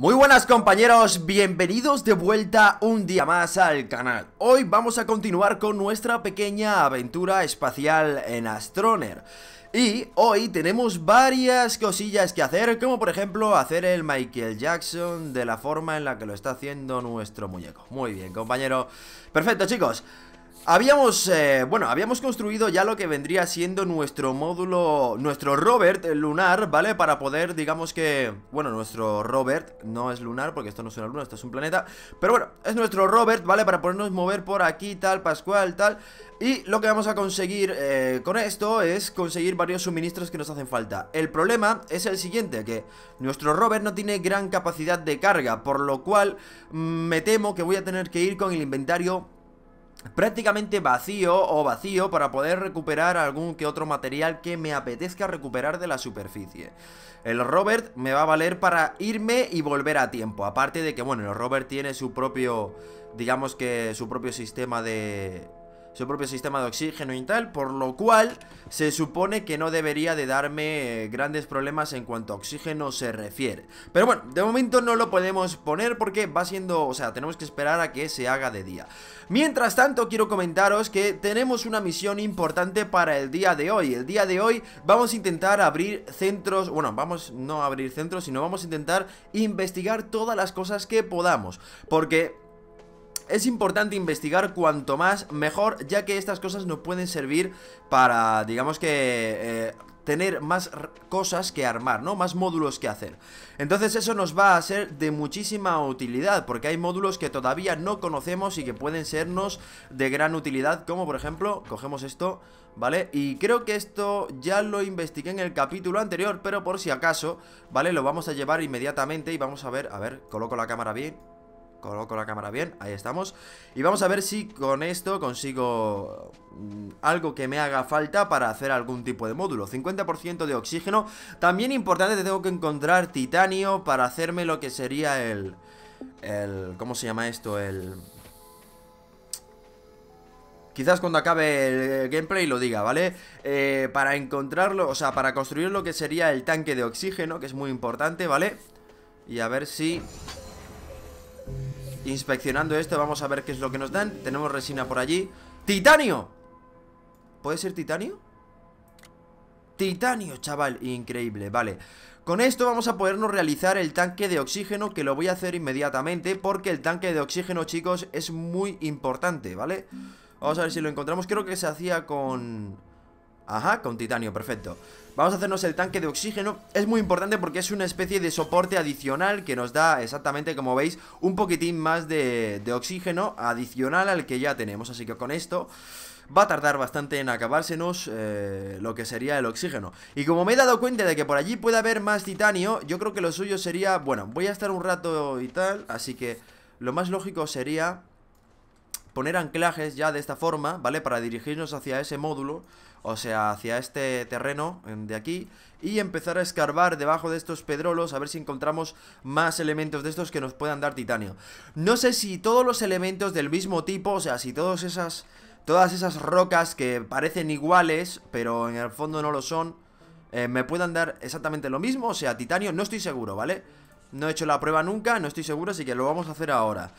Muy buenas compañeros, bienvenidos de vuelta un día más al canal Hoy vamos a continuar con nuestra pequeña aventura espacial en Astroner y hoy tenemos varias cosillas que hacer, como por ejemplo hacer el Michael Jackson de la forma en la que lo está haciendo nuestro muñeco Muy bien compañero, perfecto chicos Habíamos, eh, bueno, habíamos construido ya lo que vendría siendo nuestro módulo, nuestro Robert lunar, ¿vale? Para poder, digamos que, bueno, nuestro Robert no es lunar porque esto no es una luna, esto es un planeta Pero bueno, es nuestro Robert, ¿vale? Para podernos mover por aquí, tal, Pascual, tal Y lo que vamos a conseguir eh, con esto es conseguir varios suministros que nos hacen falta El problema es el siguiente, que nuestro Robert no tiene gran capacidad de carga Por lo cual, mm, me temo que voy a tener que ir con el inventario prácticamente vacío o vacío para poder recuperar algún que otro material que me apetezca recuperar de la superficie. El Robert me va a valer para irme y volver a tiempo, aparte de que bueno, el Robert tiene su propio, digamos que su propio sistema de, su propio sistema de oxígeno y tal, por lo cual se supone que no debería de darme eh, grandes problemas en cuanto a oxígeno se refiere. Pero bueno, de momento no lo podemos poner porque va siendo, o sea, tenemos que esperar a que se haga de día. Mientras tanto, quiero comentaros que tenemos una misión importante para el día de hoy. El día de hoy vamos a intentar abrir centros, bueno, vamos no a abrir centros, sino vamos a intentar investigar todas las cosas que podamos, porque es importante investigar cuanto más mejor, ya que estas cosas nos pueden servir para, digamos que... Eh, tener más cosas que armar, ¿no? Más módulos que hacer. Entonces eso nos va a ser de muchísima utilidad, porque hay módulos que todavía no conocemos y que pueden sernos de gran utilidad, como por ejemplo, cogemos esto, ¿vale? Y creo que esto ya lo investigué en el capítulo anterior, pero por si acaso, ¿vale? Lo vamos a llevar inmediatamente y vamos a ver, a ver, coloco la cámara bien, Coloco la cámara bien, ahí estamos Y vamos a ver si con esto consigo mm, algo que me haga falta para hacer algún tipo de módulo 50% de oxígeno También importante, tengo que encontrar titanio para hacerme lo que sería el... el ¿Cómo se llama esto? El... Quizás cuando acabe el gameplay lo diga, ¿vale? Eh, para encontrarlo, o sea, para construir lo que sería el tanque de oxígeno, que es muy importante, ¿vale? Y a ver si Inspeccionando esto, vamos a ver qué es lo que nos dan Tenemos resina por allí ¡Titanio! ¿Puede ser titanio? Titanio, chaval, increíble, vale Con esto vamos a podernos realizar el tanque de oxígeno Que lo voy a hacer inmediatamente Porque el tanque de oxígeno, chicos, es muy importante, ¿vale? Vamos a ver si lo encontramos Creo que se hacía con... Ajá, con titanio, perfecto Vamos a hacernos el tanque de oxígeno Es muy importante porque es una especie de soporte adicional Que nos da exactamente, como veis Un poquitín más de, oxígeno Adicional al que ya tenemos Así que con esto va a tardar bastante en acabársenos eh, lo que sería el oxígeno. Y como me he dado cuenta de que por allí puede haber más titanio, yo creo que lo suyo sería, bueno, voy a estar un rato y tal, así que lo más lógico sería poner anclajes ya de esta forma, ¿vale? Para dirigirnos hacia ese módulo o sea, hacia este terreno de aquí, y empezar a escarbar debajo de estos pedrolos a ver si encontramos más elementos de estos que nos puedan dar titanio. No sé si todos los elementos del mismo tipo, o sea, si todas esas, todas esas rocas que parecen iguales, pero en el fondo no lo son, eh, me puedan dar exactamente lo mismo, o sea, titanio, no estoy seguro, ¿vale? No he hecho la prueba nunca, no estoy seguro, así que lo vamos a hacer ahora.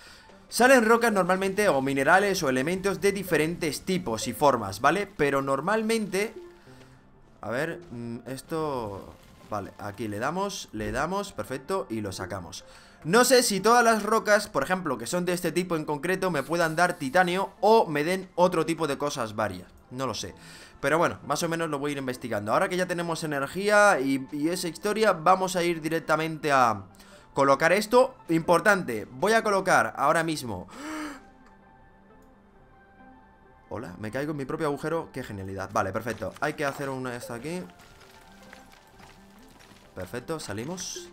Salen rocas normalmente o minerales o elementos de diferentes tipos y formas, ¿vale? Pero normalmente... A ver, mm, esto... Vale, aquí le damos, le damos, perfecto, y lo sacamos. No sé si todas las rocas, por ejemplo, que son de este tipo en concreto, me puedan dar titanio o me den otro tipo de cosas varias. No lo sé. Pero bueno, más o menos lo voy a ir investigando. Ahora que ya tenemos energía y, y esa historia, vamos a ir directamente a Colocar esto, importante Voy a colocar ahora mismo Hola, me caigo en mi propio agujero Qué genialidad, vale, perfecto Hay que hacer una esta aquí Perfecto, salimos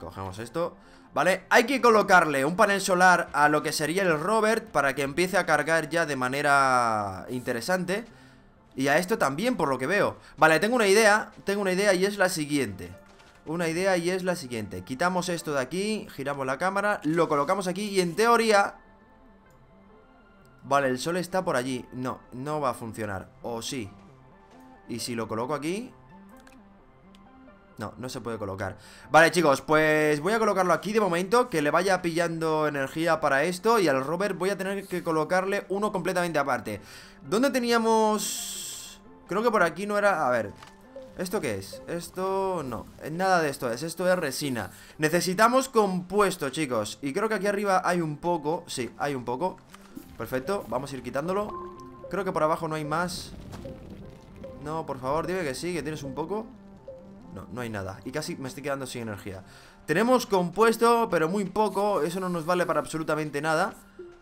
Cogemos esto Vale, hay que colocarle un panel solar a lo que sería el Robert Para que empiece a cargar ya de manera interesante Y a esto también, por lo que veo Vale, tengo una idea, tengo una idea y es la siguiente una idea y es la siguiente Quitamos esto de aquí, giramos la cámara Lo colocamos aquí y en teoría Vale, el sol está por allí No, no va a funcionar, o sí Y si lo coloco aquí no, no se puede colocar Vale chicos, pues voy a colocarlo aquí de momento Que le vaya pillando energía para esto Y al Robert voy a tener que colocarle uno completamente aparte ¿Dónde teníamos...? Creo que por aquí no era... A ver, ¿Esto qué es? Esto no, eh, nada de esto es, esto es resina Necesitamos compuesto, chicos Y creo que aquí arriba hay un poco Sí, hay un poco Perfecto, vamos a ir quitándolo Creo que por abajo no hay más No, por favor, dime que sí, que tienes un poco No, no hay nada Y casi me estoy quedando sin energía Tenemos compuesto, pero muy poco Eso no nos vale para absolutamente nada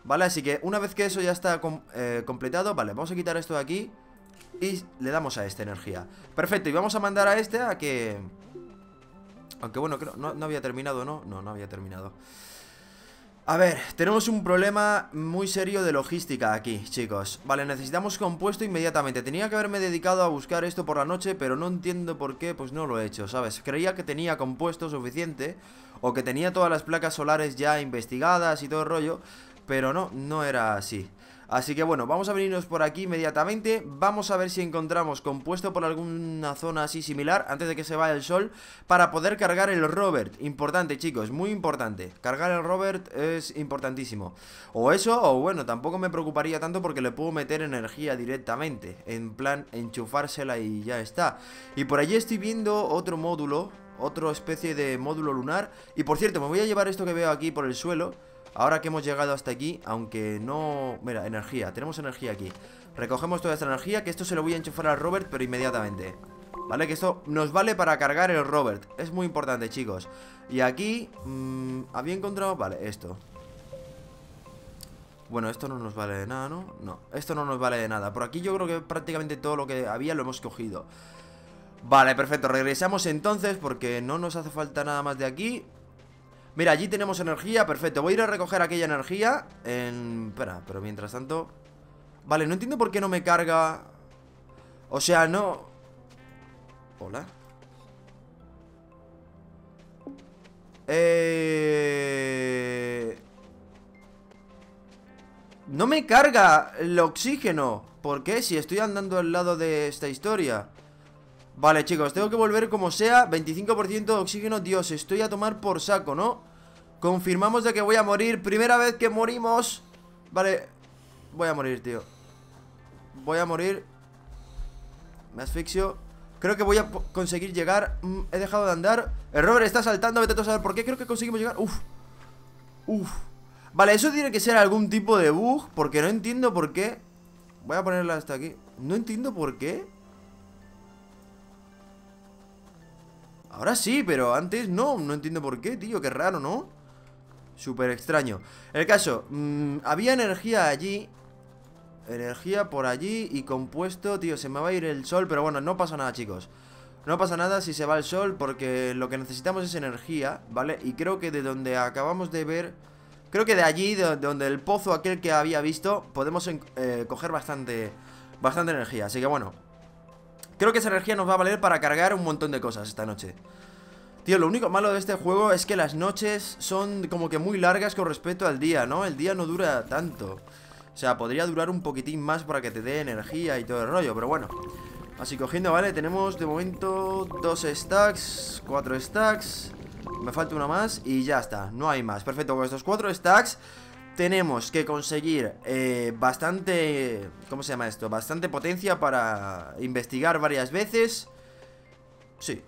Vale, así que una vez que eso ya está eh, completado Vale, vamos a quitar esto de aquí y le damos a esta energía Perfecto, y vamos a mandar a este a que... Aunque bueno, creo, no, no había terminado, ¿no? No, no había terminado a ver, tenemos un problema muy serio de logística aquí, chicos Vale, necesitamos compuesto inmediatamente Tenía que haberme dedicado a buscar esto por la noche Pero no entiendo por qué, pues no lo he hecho, ¿sabes? Creía que tenía compuesto suficiente O que tenía todas las placas solares ya investigadas y todo el rollo Pero no, no era así Así que bueno, vamos a venirnos por aquí inmediatamente Vamos a ver si encontramos compuesto por alguna zona así similar Antes de que se vaya el sol Para poder cargar el Robert Importante chicos, muy importante Cargar el Robert es importantísimo O eso, o bueno, tampoco me preocuparía tanto Porque le puedo meter energía directamente En plan, enchufársela y ya está Y por allí estoy viendo otro módulo Otra especie de módulo lunar Y por cierto, me voy a llevar esto que veo aquí por el suelo Ahora que hemos llegado hasta aquí, aunque no... Mira, energía, tenemos energía aquí Recogemos toda esta energía, que esto se lo voy a enchufar al Robert, pero inmediatamente ¿Vale? Que esto nos vale para cargar el Robert Es muy importante, chicos Y aquí, mm, había encontrado... Vale, esto bueno, esto no nos vale de nada, ¿no? No, esto no nos vale de nada Por aquí yo creo que prácticamente todo lo que había lo hemos cogido Vale, perfecto, regresamos entonces porque no nos hace falta nada más de aquí Mira, allí tenemos energía, perfecto Voy a ir a recoger aquella energía en... Espera, pero mientras tanto... Vale, no entiendo por qué no me carga... O sea, no... Hola Eh... No me carga el oxígeno ¿Por qué? Si estoy andando al lado de esta historia Vale, chicos, tengo que volver como sea 25% de oxígeno, Dios, estoy a tomar por saco, ¿no? Confirmamos de que voy a morir, primera vez que morimos Vale, voy a morir, tío Voy a morir Me asfixio Creo que voy a conseguir llegar mm, He dejado de andar El está saltando, vete a saber por qué Creo que conseguimos llegar, uf Uf Vale, eso tiene que ser algún tipo de bug Porque no entiendo por qué Voy a ponerla hasta aquí No entiendo por qué Ahora sí, pero antes no, no entiendo por qué, tío, qué raro, ¿no? Súper extraño El caso, mm, había energía allí Energía por allí y compuesto, tío, se me va a ir el sol Pero bueno, no pasa nada, chicos No pasa nada si se va el sol porque lo que necesitamos es energía, ¿vale? Y creo que de donde acabamos de ver Creo que de allí, de, donde el pozo aquel que había visto Podemos eh, coger bastante, bastante energía Así que bueno, Creo que esa energía nos va a valer para cargar un montón de cosas esta noche Tío, lo único malo de este juego es que las noches son como que muy largas con respecto al día, ¿no? El día no dura tanto O sea, podría durar un poquitín más para que te dé energía y todo el rollo, pero bueno Así cogiendo, ¿vale? Tenemos de momento dos stacks, cuatro stacks Me falta una más y ya está, no hay más Perfecto, con estos cuatro stacks tenemos que conseguir eh, bastante... ¿Cómo se llama esto? Bastante potencia para investigar varias veces. Sí,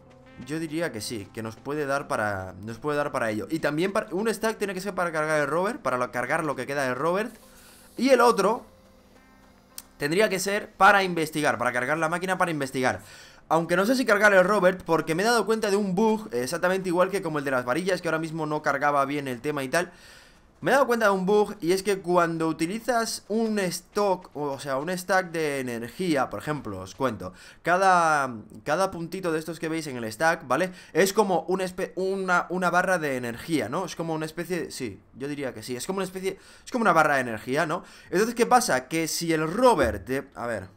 yo diría que sí, que nos puede dar para nos puede dar para ello. Y también un stack tiene que ser para cargar el rover, para cargar lo que queda del rover. Y el otro tendría que ser para investigar, para cargar la máquina para investigar. Aunque no sé si cargar el Robert, porque me he dado cuenta de un bug exactamente igual que como el de las varillas, que ahora mismo no cargaba bien el tema y tal. Me he dado cuenta de un bug y es que cuando utilizas un stock, o sea, un stack de energía, por ejemplo, os cuento, cada, cada puntito de estos que veis en el stack, ¿vale? Es como una, una, una barra de energía, ¿no? Es como una especie, sí, yo diría que sí, es como una especie, es como una barra de energía, ¿no? Entonces, ¿qué pasa? Que si el Robert, a ver,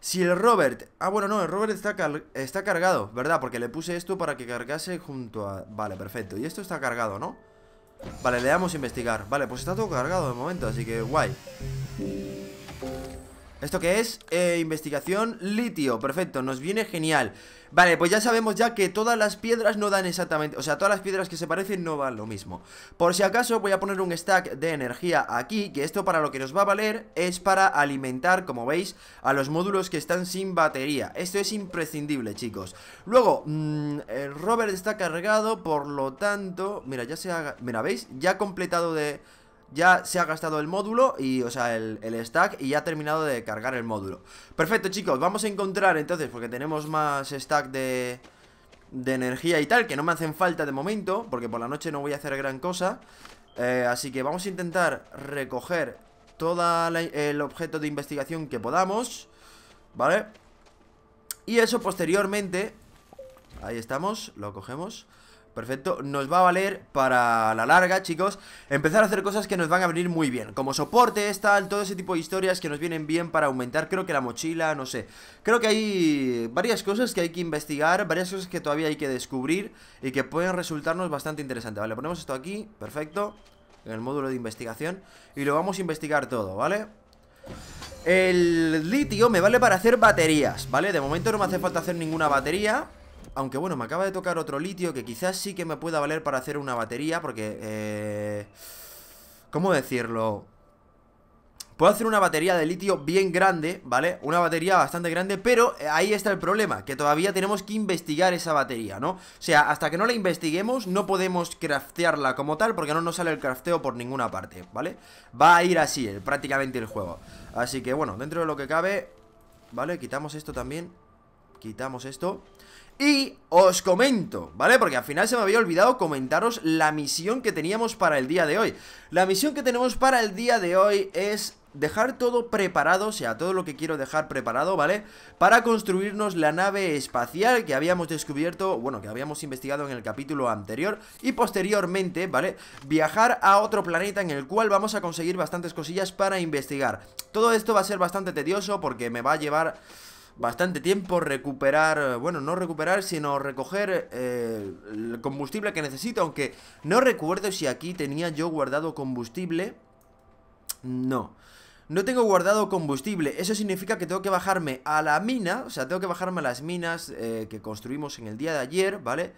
si el Robert... Ah, bueno, no, el Robert está, está cargado, ¿verdad? Porque le puse esto para que cargase junto a... Vale, perfecto. Y esto está cargado, ¿no? Vale, le damos a investigar Vale, pues está todo cargado de momento, así que guay ¿Esto qué es? Eh, investigación litio, perfecto, nos viene genial Vale, pues ya sabemos ya que todas las piedras no dan exactamente O sea, todas las piedras que se parecen no van lo mismo Por si acaso voy a poner un stack de energía aquí Que esto para lo que nos va a valer es para alimentar, como veis A los módulos que están sin batería Esto es imprescindible, chicos Luego, mm, el rover está cargado, por lo tanto Mira, ya se ha... Mira, ¿veis? Ya ha completado de ya se ha gastado el módulo y, o sea, el, el, stack y ya ha terminado de cargar el módulo Perfecto chicos, vamos a encontrar entonces, porque tenemos más stack de, de energía y tal Que no me hacen falta de momento, porque por la noche no voy a hacer gran cosa eh, Así que vamos a intentar recoger todo el objeto de investigación que podamos ¿Vale? Y eso posteriormente Ahí estamos, lo cogemos perfecto Nos va a valer para la larga, chicos Empezar a hacer cosas que nos van a venir muy bien Como soporte, tal, todo ese tipo de historias que nos vienen bien para aumentar Creo que la mochila, no sé Creo que hay varias cosas que hay que investigar Varias cosas que todavía hay que descubrir Y que pueden resultarnos bastante interesantes Vale, ponemos esto aquí, perfecto En el módulo de investigación Y lo vamos a investigar todo, ¿vale? El litio me vale para hacer baterías, ¿vale? De momento no me hace falta hacer ninguna batería aunque bueno, me acaba de tocar otro litio que quizás sí que me pueda valer para hacer una batería porque... Eh... ¿Cómo decirlo? Puedo hacer una batería de litio bien grande, ¿vale? Una batería bastante grande, pero eh, ahí está el problema, que todavía tenemos que investigar esa batería, ¿no? O sea, hasta que no la investiguemos no podemos craftearla como tal porque no nos sale el crafteo por ninguna parte, ¿vale? Va a ir así prácticamente el juego. Así que bueno, dentro de lo que cabe, ¿vale? Quitamos esto también, quitamos esto... Y os comento, ¿vale? Porque al final se me había olvidado comentaros la misión que teníamos para el día de hoy. La misión que tenemos para el día de hoy es dejar todo preparado, o sea, todo lo que quiero dejar preparado, ¿vale? Para construirnos la nave espacial que habíamos descubierto, bueno, que habíamos investigado en el capítulo anterior y posteriormente, ¿vale? Viajar a otro planeta en el cual vamos a conseguir bastantes cosillas para investigar. Todo esto va a ser bastante tedioso porque me va a llevar bastante tiempo recuperar, bueno, no recuperar, sino recoger eh, el combustible que necesito, aunque no recuerdo si aquí tenía yo guardado combustible. No. No tengo guardado combustible, eso significa que tengo que bajarme a la mina, o sea, tengo que bajarme a las minas eh, que construimos en el día de ayer, ¿vale?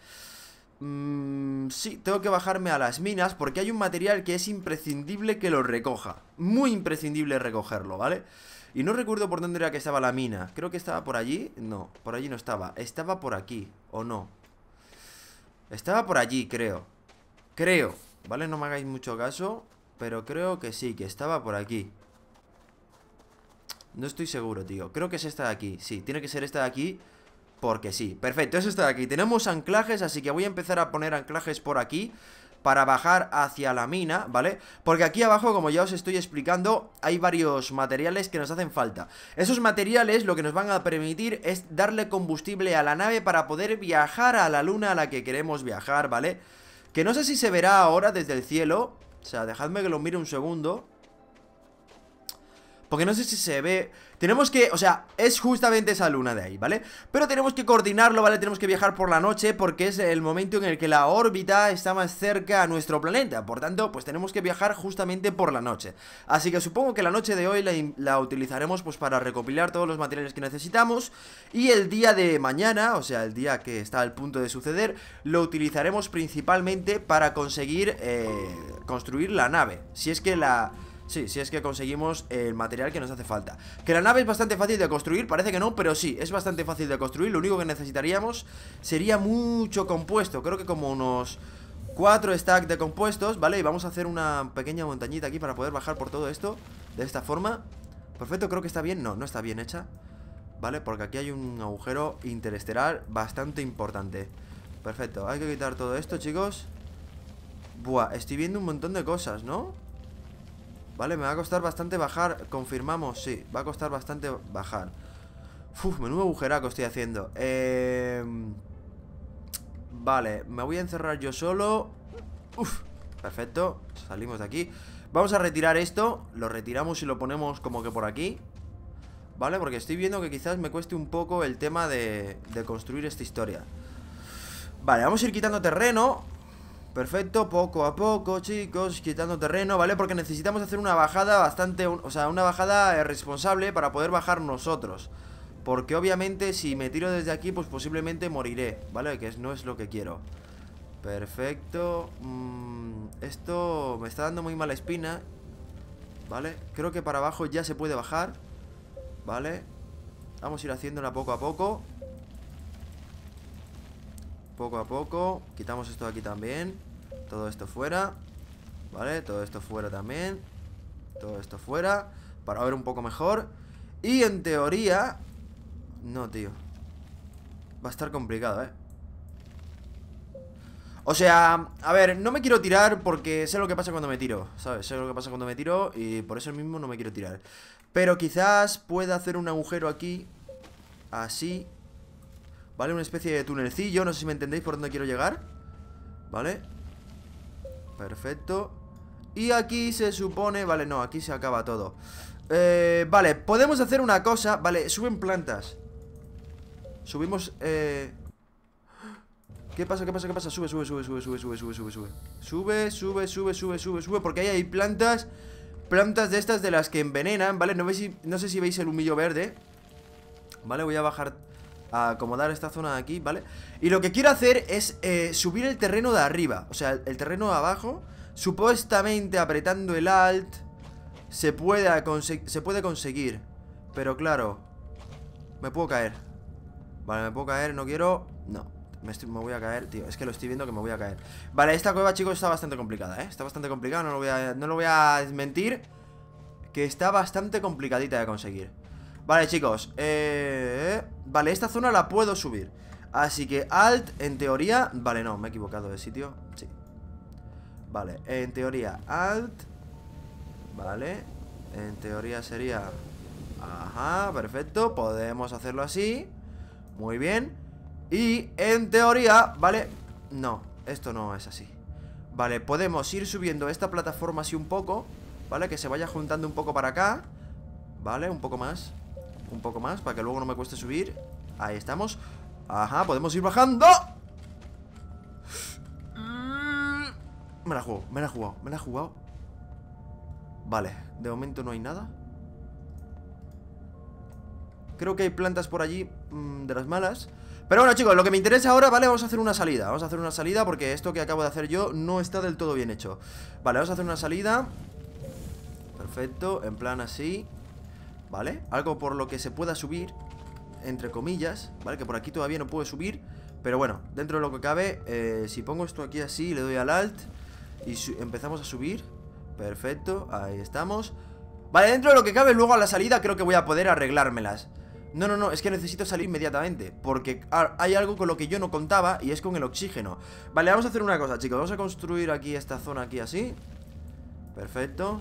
Mm, sí, tengo que bajarme a las minas porque hay un material que es imprescindible que lo recoja, muy imprescindible recogerlo, ¿vale? vale y no recuerdo por dónde era que estaba la mina. Creo que estaba por allí. No, por allí no estaba. Estaba por aquí, ¿o no? Estaba por allí, creo. Creo. ¿Vale? No me hagáis mucho caso. Pero creo que sí, que estaba por aquí. No estoy seguro, tío. Creo que es esta de aquí. Sí, tiene que ser esta de aquí. Porque sí. Perfecto, es esta de aquí. Tenemos anclajes, así que voy a empezar a poner anclajes por aquí para bajar hacia la mina, ¿vale? Porque aquí abajo, como ya os estoy explicando, hay varios materiales que nos hacen falta. Esos materiales lo que nos van a permitir es darle combustible a la nave para poder viajar a la luna a la que queremos viajar, ¿vale? Que no sé si se verá ahora desde el cielo, o sea, dejadme que lo mire un segundo. Porque no sé si se ve... Tenemos que, o sea, es justamente esa luna de ahí, ¿vale? Pero tenemos que coordinarlo, ¿vale? Tenemos que viajar por la noche porque es el momento en el que la órbita está más cerca a nuestro planeta. Por tanto, pues tenemos que viajar justamente por la noche. Así que supongo que la noche de hoy la, utilizaremos pues para recopilar todos los materiales que necesitamos. Y el día de mañana, o sea, el día que está al punto de suceder, lo utilizaremos principalmente para conseguir eh, construir la nave. Si es que la Sí, si es que conseguimos el material que nos hace falta Que la nave es bastante fácil de construir, parece que no, pero sí, es bastante fácil de construir Lo único que necesitaríamos sería mucho compuesto Creo que como unos cuatro stacks de compuestos, ¿vale? Y vamos a hacer una pequeña montañita aquí para poder bajar por todo esto De esta forma Perfecto, creo que está bien No, no está bien hecha ¿Vale? Porque aquí hay un agujero interestelar bastante importante Perfecto, hay que quitar todo esto, chicos Buah, estoy viendo un montón de cosas, ¿no? Vale, me va a costar bastante bajar Confirmamos, sí, va a costar bastante bajar Uf, menudo agujeraco estoy haciendo eh... Vale, me voy a encerrar yo solo Uf, perfecto Salimos de aquí Vamos a retirar esto, lo retiramos y lo ponemos como que por aquí ¿Vale? Porque estoy viendo que quizás me cueste un poco el tema de, de construir esta historia Vale, vamos a ir quitando terreno Perfecto, poco a poco, chicos, quitando terreno, ¿vale? Porque necesitamos hacer una bajada bastante, o sea, una bajada eh, responsable para poder bajar nosotros Porque obviamente si me tiro desde aquí, pues posiblemente moriré, ¿vale? Que no es lo que quiero Perfecto mm, Esto me está dando muy mala espina ¿Vale? Creo que para abajo ya se puede bajar ¿Vale? Vamos a ir haciéndola poco a poco poco a poco Quitamos esto de aquí también Todo esto fuera ¿Vale? Todo esto fuera también Todo esto fuera Para ver un poco mejor Y en teoría No, tío Va a estar complicado, ¿eh? O sea, a ver, no me quiero tirar porque sé lo que pasa cuando me tiro, ¿sabes? Sé lo que pasa cuando me tiro y por eso mismo no me quiero tirar. Pero quizás pueda hacer un agujero aquí, así, ¿Vale? Una especie de túnelcillo. no sé si me entendéis por dónde quiero llegar ¿Vale? Perfecto Y aquí se supone... Vale, no, aquí se acaba todo eh, Vale, podemos hacer una cosa Vale, suben plantas Subimos... Eh... ¿Qué pasa? ¿Qué pasa? ¿Qué pasa? Sube, sube, sube, sube, sube, sube, sube, sube Sube, sube, sube, sube, sube, sube Porque ahí hay plantas Plantas de estas de las que envenenan, ¿vale? No, no sé si veis el humillo verde Vale, voy a bajar a acomodar esta zona de aquí, ¿vale? Y lo que quiero hacer es eh, subir el terreno de arriba O sea, el terreno de abajo Supuestamente apretando el alt Se puede, se puede conseguir Pero claro Me puedo caer Vale, me puedo caer, no quiero... No, me, estoy, me, voy a caer, tío, es que lo estoy viendo que me voy a caer Vale, esta cueva, chicos, está bastante complicada, ¿eh? Está bastante complicada, no lo voy a, no lo voy a desmentir Que está bastante complicadita de conseguir Vale, chicos eh, Vale, esta zona la puedo subir Así que alt, en teoría Vale, no, me he equivocado de sitio Sí Vale, en teoría alt Vale En teoría sería Ajá, perfecto Podemos hacerlo así Muy bien Y en teoría, vale No, esto no es así Vale, podemos ir subiendo esta plataforma así un poco Vale, que se vaya juntando un poco para acá Vale, un poco más un poco más, para que luego no me cueste subir Ahí estamos Ajá, podemos ir bajando mm. Me la juego, me la he jugado, me la he jugado Vale, de momento no hay nada Creo que hay plantas por allí mm, De las malas Pero bueno chicos, lo que me interesa ahora, vale, vamos a hacer una salida Vamos a hacer una salida porque esto que acabo de hacer yo No está del todo bien hecho Vale, vamos a hacer una salida Perfecto, en plan así ¿vale? Algo por lo que se pueda subir, entre comillas, ¿vale? Que por aquí todavía no puedo subir, pero bueno, dentro de lo que cabe, eh, si pongo esto aquí así, le doy al alt y empezamos a subir. Perfecto, ahí estamos. Vale, dentro de lo que cabe, luego a la salida creo que voy a poder arreglármelas. No, no, no, es que necesito salir inmediatamente Porque ah, hay algo con lo que yo no contaba Y es con el oxígeno Vale, vamos a hacer una cosa, chicos Vamos a construir aquí esta zona aquí así Perfecto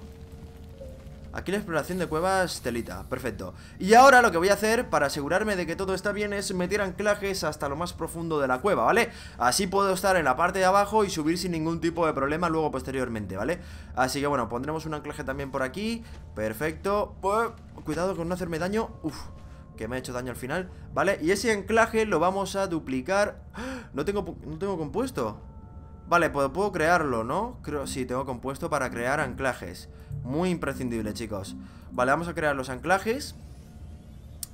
Aquí la exploración de cuevas, telita, perfecto Y ahora lo que voy a hacer para asegurarme de que todo está bien es meter anclajes hasta lo más profundo de la cueva, ¿vale? Así puedo estar en la parte de abajo y subir sin ningún tipo de problema luego posteriormente, ¿vale? Así que bueno, pondremos un anclaje también por aquí, perfecto pues, Cuidado con no hacerme daño, Uf, que me ha hecho daño al final, ¿vale? Y ese anclaje lo vamos a duplicar ¡Ah! No tengo, no tengo compuesto Vale, puedo crearlo, ¿no? Creo, sí, tengo compuesto para crear anclajes Muy imprescindible, chicos Vale, vamos a crear los anclajes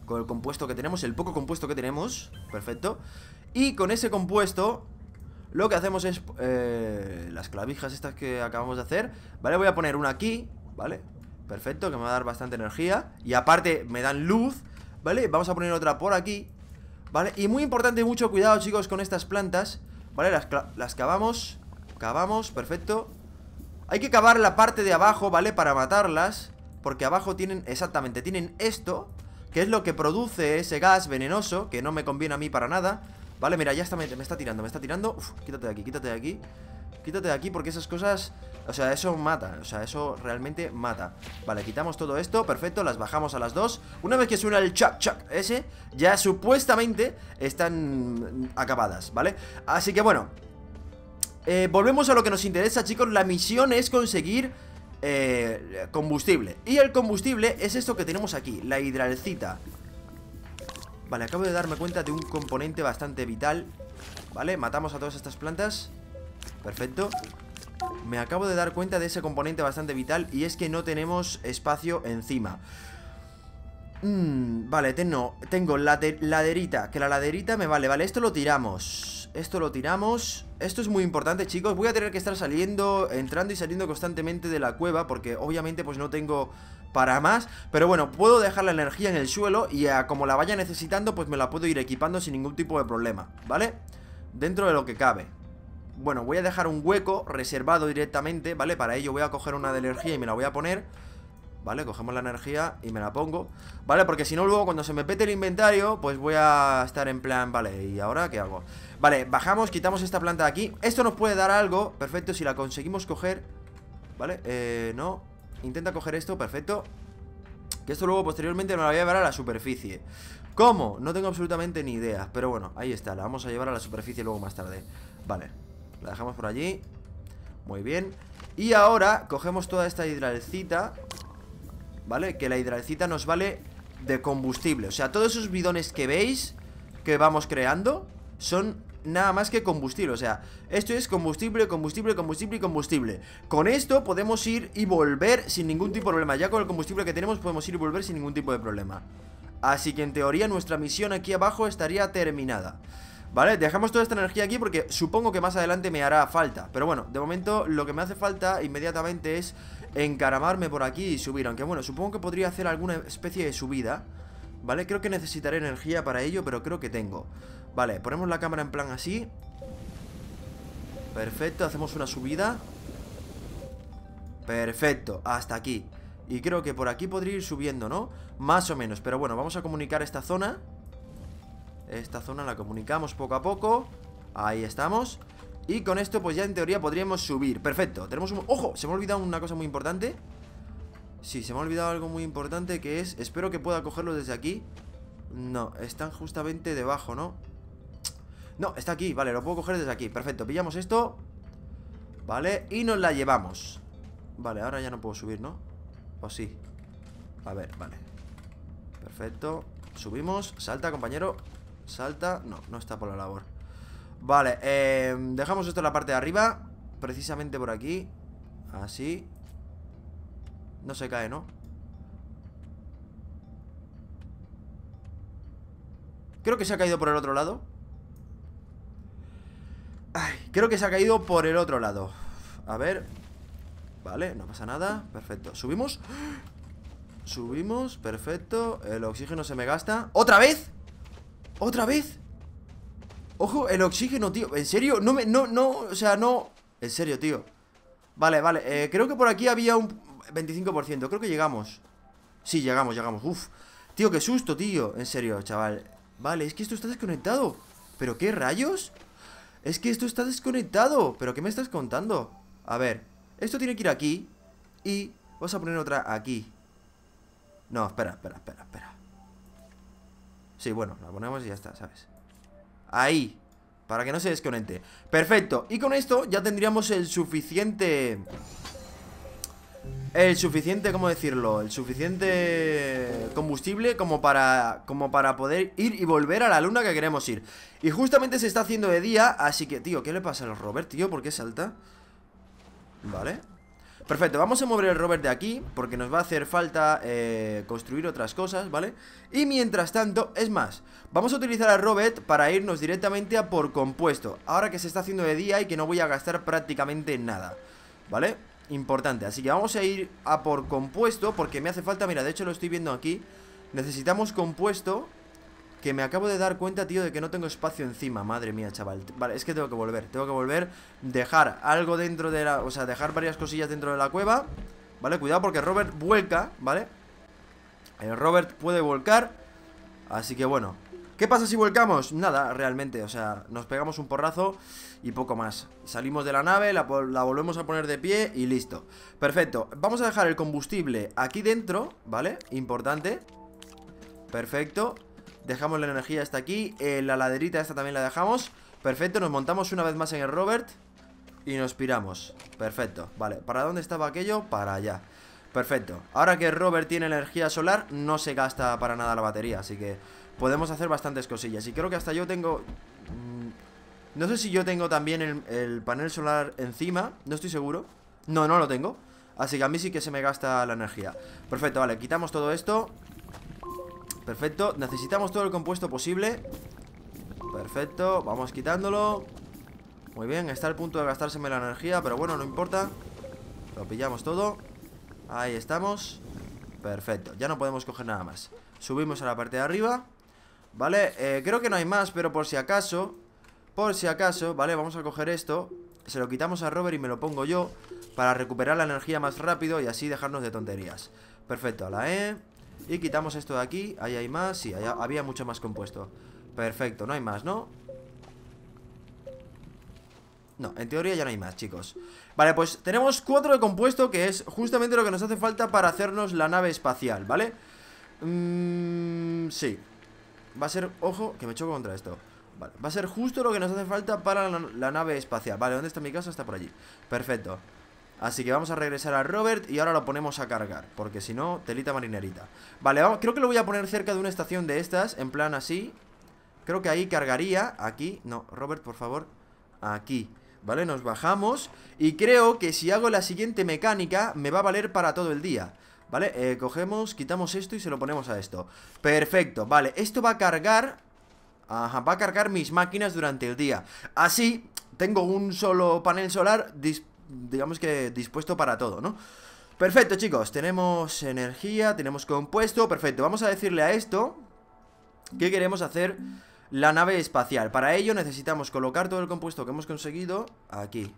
Con el compuesto que tenemos El poco compuesto que tenemos, perfecto Y con ese compuesto Lo que hacemos es eh, Las clavijas estas que acabamos de hacer Vale, voy a poner una aquí, ¿vale? Perfecto, que me va a dar bastante energía Y aparte me dan luz, ¿vale? Vamos a poner otra por aquí, ¿vale? Y muy importante, mucho cuidado, chicos, con estas plantas Vale, las, cavamos Cavamos, perfecto Hay que cavar la parte de abajo, ¿vale? Para matarlas Porque abajo tienen, exactamente, tienen esto Que es lo que produce ese gas venenoso Que no me conviene a mí para nada Vale, mira, ya me, me está tirando, me está tirando Uf, quítate de aquí, quítate de aquí Quítate de aquí porque esas cosas o sea, eso mata, o sea, eso realmente mata Vale, quitamos todo esto, perfecto, las bajamos a las dos Una vez que suena el chuck chuck ese Ya supuestamente están acabadas, ¿vale? Así que bueno eh, Volvemos a lo que nos interesa, chicos La misión es conseguir eh, combustible Y el combustible es esto que tenemos aquí, la hidralcita Vale, acabo de darme cuenta de un componente bastante vital Vale, matamos a todas estas plantas Perfecto me acabo de dar cuenta de ese componente bastante vital y es que no tenemos espacio encima. Mm, vale, tengo, tengo laderita, que la laderita me vale, vale, esto lo tiramos, esto lo tiramos, esto es muy importante chicos, voy a tener que estar saliendo, entrando y saliendo constantemente de la cueva porque obviamente pues no tengo para más, pero bueno, puedo dejar la energía en el suelo y como la vaya necesitando pues me la puedo ir equipando sin ningún tipo de problema, ¿vale? Dentro de lo que cabe, bueno, voy a dejar un hueco reservado directamente, ¿vale? Para ello voy a coger una de energía y me la voy a poner ¿Vale? Cogemos la energía y me la pongo ¿Vale? Porque si no luego cuando se me pete el inventario Pues voy a estar en plan, vale, ¿y ahora qué hago? Vale, bajamos, quitamos esta planta de aquí Esto nos puede dar algo, perfecto, si la conseguimos coger ¿Vale? Eh, no Intenta coger esto, perfecto Que esto luego posteriormente me la voy a llevar a la superficie ¿Cómo? No tengo absolutamente ni idea Pero bueno, ahí está, la vamos a llevar a la superficie luego más tarde Vale la dejamos por allí Muy bien Y ahora cogemos toda esta hidralcita ¿Vale? Que la hidralcita nos vale de combustible O sea, todos esos bidones que veis Que vamos creando Son nada más que combustible O sea, esto es combustible, combustible, combustible y combustible Con esto podemos ir y volver sin ningún tipo de problema Ya con el combustible que tenemos podemos ir y volver sin ningún tipo de problema Así que en teoría nuestra misión aquí abajo estaría terminada ¿Vale? Dejamos toda esta energía aquí porque supongo que más adelante me hará falta Pero bueno, de momento lo que me hace falta inmediatamente es encaramarme por aquí y subir Aunque bueno, supongo que podría hacer alguna especie de subida ¿Vale? Creo que necesitaré energía para ello, pero creo que tengo Vale, ponemos la cámara en plan así Perfecto, hacemos una subida Perfecto, hasta aquí Y creo que por aquí podría ir subiendo, ¿no? Más o menos, pero bueno, vamos a comunicar esta zona esta zona la comunicamos poco a poco Ahí estamos Y con esto pues ya en teoría podríamos subir Perfecto, tenemos un... ¡Ojo! Se me ha olvidado una cosa muy importante Sí, se me ha olvidado algo muy importante que es... Espero que pueda cogerlo desde aquí No, están justamente debajo, ¿no? No, está aquí, vale, lo puedo coger desde aquí Perfecto, pillamos esto Vale, y nos la llevamos Vale, ahora ya no puedo subir, ¿no? O sí A ver, vale Perfecto, subimos Salta, compañero Salta, no, no está por la labor Vale, eh, dejamos esto en la parte de arriba Precisamente por aquí Así No se cae, ¿no? Creo que se ha caído por el otro lado Ay, creo que se ha caído por el otro lado A ver Vale, no pasa nada, perfecto ¿Subimos? Subimos, perfecto El oxígeno se me gasta ¿Otra vez? ¿Otra vez? Ojo, el oxígeno, tío ¿En serio? No me... No, no... O sea, no... En serio, tío Vale, vale eh, Creo que por aquí había un 25% Creo que llegamos Sí, llegamos, llegamos Uf Tío, qué susto, tío En serio, chaval Vale, es que esto está desconectado ¿Pero qué rayos? Es que esto está desconectado ¿Pero qué me estás contando? A ver Esto tiene que ir aquí Y... Vamos a poner otra aquí No, espera, espera, espera, espera Sí, bueno, la ponemos y ya está, ¿sabes? Ahí, para que no se desconecte Perfecto, y con esto ya tendríamos el suficiente... El suficiente, ¿cómo decirlo? El suficiente combustible como para, como para poder ir y volver a la luna que queremos ir Y justamente se está haciendo de día, así que, tío, ¿qué le pasa al Robert, tío? ¿Por qué salta? Vale Perfecto, vamos a mover el Robert de aquí Porque nos va a hacer falta eh, construir otras cosas, ¿vale? Y mientras tanto, es más Vamos a utilizar al Robert para irnos directamente a por compuesto Ahora que se está haciendo de día y que no voy a gastar prácticamente nada ¿Vale? Importante, así que vamos a ir a por compuesto Porque me hace falta, mira, de hecho lo estoy viendo aquí Necesitamos compuesto que me acabo de dar cuenta, tío, de que no tengo espacio encima Madre mía, chaval Vale, es que tengo que volver Tengo que volver Dejar algo dentro de la... O sea, dejar varias cosillas dentro de la cueva Vale, cuidado porque Robert vuelca, ¿vale? El eh, Robert puede volcar Así que bueno ¿Qué pasa si volcamos? Nada, realmente, o sea, nos pegamos un porrazo y poco más Salimos de la nave, la, la, volvemos a poner de pie y listo Perfecto, vamos a dejar el combustible aquí dentro, ¿vale? Importante Perfecto Dejamos la energía hasta aquí eh, La laderita esta también la dejamos Perfecto, nos montamos una vez más en el Robert Y nos piramos Perfecto, vale, ¿para dónde estaba aquello? Para allá Perfecto, ahora que Robert tiene energía solar No se gasta para nada la batería Así que podemos hacer bastantes cosillas Y creo que hasta yo tengo... Mm, no sé si yo tengo también el, el panel solar encima No estoy seguro No, no lo tengo Así que a mí sí que se me gasta la energía Perfecto, vale, quitamos todo esto Perfecto, necesitamos todo el compuesto posible Perfecto, vamos quitándolo Muy bien, está al punto de gastárseme la energía Pero bueno, no importa Lo pillamos todo Ahí estamos Perfecto, ya no podemos coger nada más Subimos a la parte de arriba Vale, eh, creo que no hay más, pero por si acaso Por si acaso, vale, vamos a coger esto Se lo quitamos a Robert y me lo pongo yo Para recuperar la energía más rápido Y así dejarnos de tonterías Perfecto, a la E y quitamos esto de aquí. Ahí hay más. Sí, había mucho más compuesto. Perfecto, no hay más, ¿no? No, en teoría ya no hay más, chicos Vale, pues tenemos cuatro de compuesto Que es justamente lo que nos hace falta para hacernos la nave espacial, ¿vale? Mmm... sí Va a ser, ojo, que me choco contra esto Vale, va a ser justo lo que nos hace falta para la nave espacial Vale, ¿dónde está mi casa? Está por allí Perfecto Así que vamos a regresar a Robert y ahora lo ponemos a cargar, porque si no, telita marinerita. Vale, creo que lo voy a poner cerca de una estación de estas, en plan así. Creo que ahí cargaría, aquí, no, Robert, por favor, aquí. Vale, nos bajamos y creo que si hago la siguiente mecánica me va a valer para todo el día. Vale, eh, cogemos, quitamos esto y se lo ponemos a esto. Perfecto, vale, esto va a cargar... Ajá, va a cargar mis máquinas durante el día. Así, tengo un solo panel solar disponible digamos que dispuesto para todo, ¿no? Perfecto, chicos, tenemos energía, tenemos compuesto, perfecto. Vamos a decirle a esto que queremos hacer la nave espacial. Para ello necesitamos colocar todo el compuesto que hemos conseguido aquí.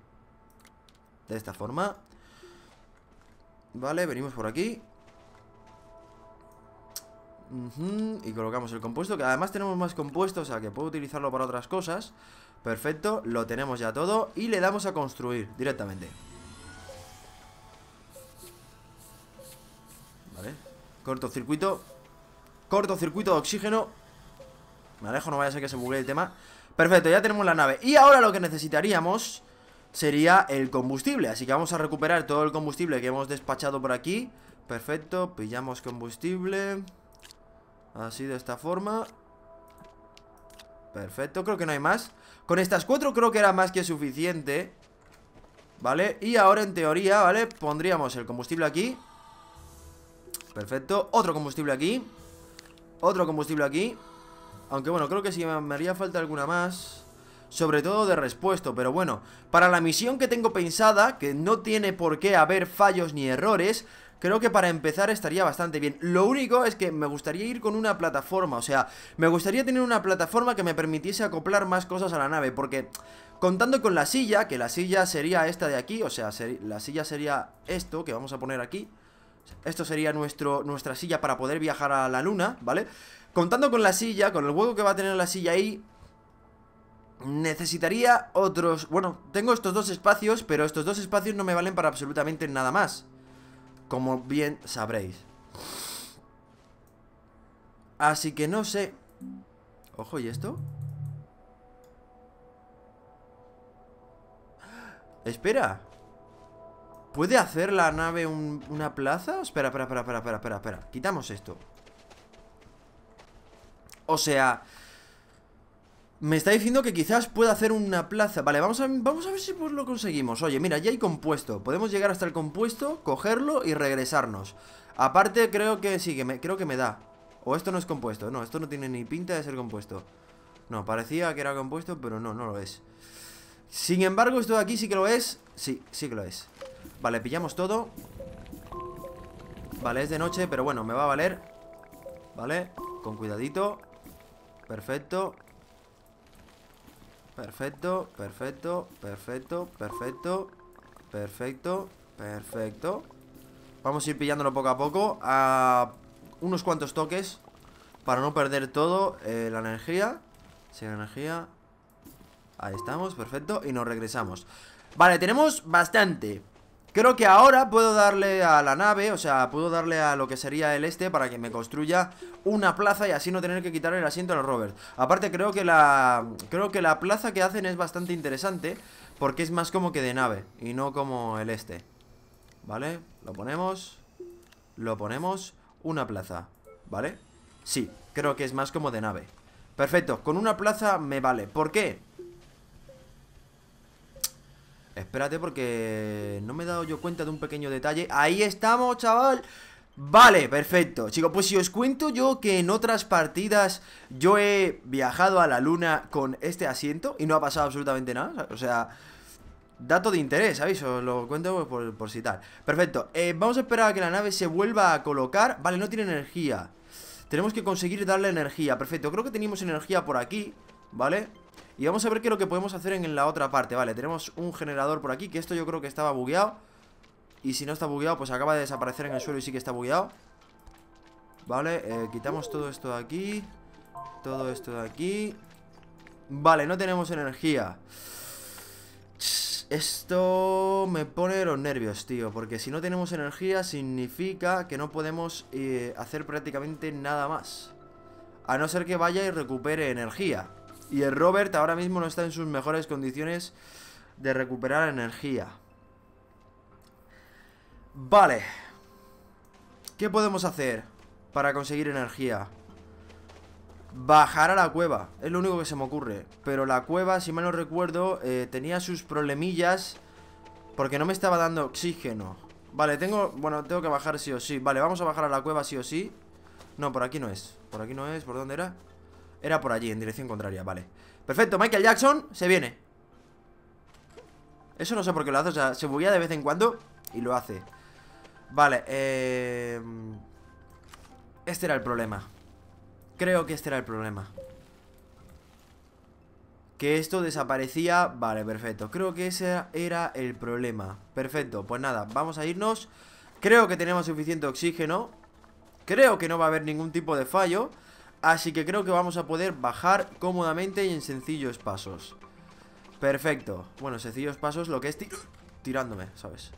De esta forma. Vale, venimos por aquí. y colocamos el compuesto, que además tenemos más compuesto, o sea que puedo utilizarlo para otras cosas. Perfecto, lo tenemos ya todo y le damos a construir directamente Vale, cortocircuito Cortocircuito de oxígeno Me alejo, no vaya a ser que se bugue el tema Perfecto, ya tenemos la nave Y ahora lo que necesitaríamos sería el combustible Así que vamos a recuperar todo el combustible que hemos despachado por aquí Perfecto, pillamos combustible Así de esta forma Perfecto, creo que no hay más Con estas cuatro creo que era más que suficiente Vale, y ahora en teoría, ¿vale? Pondríamos el combustible aquí Perfecto, otro combustible aquí Otro combustible aquí Aunque bueno, creo que sí me haría falta alguna más sobre todo de respuesto, pero bueno, para la misión que tengo pensada, que no tiene por qué haber fallos ni errores, Creo que para empezar estaría bastante bien Lo único es que me gustaría ir con una plataforma O sea, me gustaría tener una plataforma que me permitiese acoplar más cosas a la nave Porque contando con la silla, que la silla sería esta de aquí O sea, la silla sería esto que vamos a poner aquí esto sería nuestro, nuestra silla para poder viajar a la luna, ¿vale? Contando con la silla, con el hueco que va a tener la silla ahí, Necesitaría otros... Bueno, tengo estos dos espacios, pero estos dos espacios no me valen para absolutamente nada más como bien sabréis. Así que no sé... Ojo, ¿y esto? Espera. ¿Puede hacer la nave una plaza? Espera, espera, espera, espera, espera, espera. Quitamos esto. O sea, me está diciendo que quizás pueda hacer una plaza Vale, vamos a, vamos a ver si pues lo conseguimos Oye, mira, ya hay compuesto Podemos llegar hasta el compuesto, cogerlo y regresarnos Aparte, creo que sí, que me, creo que me da O esto no es compuesto No, esto no tiene ni pinta de ser compuesto No, parecía que era compuesto, pero no, no lo es Sin embargo, esto de aquí sí que lo es Sí, sí que lo es Vale, pillamos todo Vale, es de noche, pero bueno, me va a valer Vale, con cuidadito Perfecto Perfecto, perfecto, perfecto, perfecto, perfecto, perfecto. Vamos a ir pillándolo poco a poco a unos cuantos toques para no perder todo eh, la energía. Sin energía. Ahí estamos, perfecto. Y nos regresamos. Vale, tenemos bastante. Creo que ahora puedo darle a la nave, o sea, puedo darle a lo que sería el este para que me construya una plaza y así no tener que quitar el asiento al Robert. Aparte creo que la creo que la plaza que hacen es bastante interesante porque es más como que de nave y no como el este. ¿Vale? Lo ponemos. Lo ponemos una plaza, ¿vale? Sí, creo que es más como de nave. Perfecto, con una plaza me vale. ¿Por qué? Espérate porque no me he dado yo cuenta de un pequeño detalle Ahí estamos, chaval Vale, perfecto Chicos, pues si os cuento yo que en otras partidas Yo he viajado a la luna con este asiento Y no ha pasado absolutamente nada O sea, dato de interés, ¿sabéis? Os lo cuento por, si tal Perfecto, eh, vamos a esperar a que la nave se vuelva a colocar Vale, no tiene energía Tenemos que conseguir darle energía Perfecto, creo que tenemos energía por aquí ¿Vale? Y vamos a ver qué es lo que podemos hacer en la otra parte Vale, tenemos un generador por aquí Que esto yo creo que estaba bugueado Y si no está bugueado, pues acaba de desaparecer en el suelo Y sí que está bugueado Vale, eh, quitamos todo esto de aquí Todo esto de aquí Vale, no tenemos energía esto me pone los nervios, tío Porque si no tenemos energía significa que no podemos eh, hacer prácticamente nada más A no ser que vaya y recupere energía y el Robert ahora mismo no está en sus mejores condiciones de recuperar energía. Vale. ¿Qué podemos hacer para conseguir energía? Bajar a la cueva, es lo único que se me ocurre Pero la cueva, si mal no recuerdo, eh, tenía sus problemillas Porque no me estaba dando oxígeno Vale, tengo, bueno, tengo que bajar sí o sí Vale, vamos a bajar a la cueva sí o sí No, por aquí no es, por aquí no es, ¿por dónde era? Era por allí, en dirección contraria, vale Perfecto, Michael Jackson se viene Eso no sé por qué lo hace, o sea, se buguea de vez en cuando Y lo hace Vale, eh... Este era el problema Creo que este era el problema que esto desaparecía Vale, perfecto, creo que ese era el problema Perfecto, pues nada, vamos a irnos Creo que tenemos suficiente oxígeno Creo que no va a haber ningún tipo de fallo Así que creo que vamos a poder bajar cómodamente y en sencillos pasos Perfecto Bueno, sencillos pasos lo que es tirándome, ¿sabes?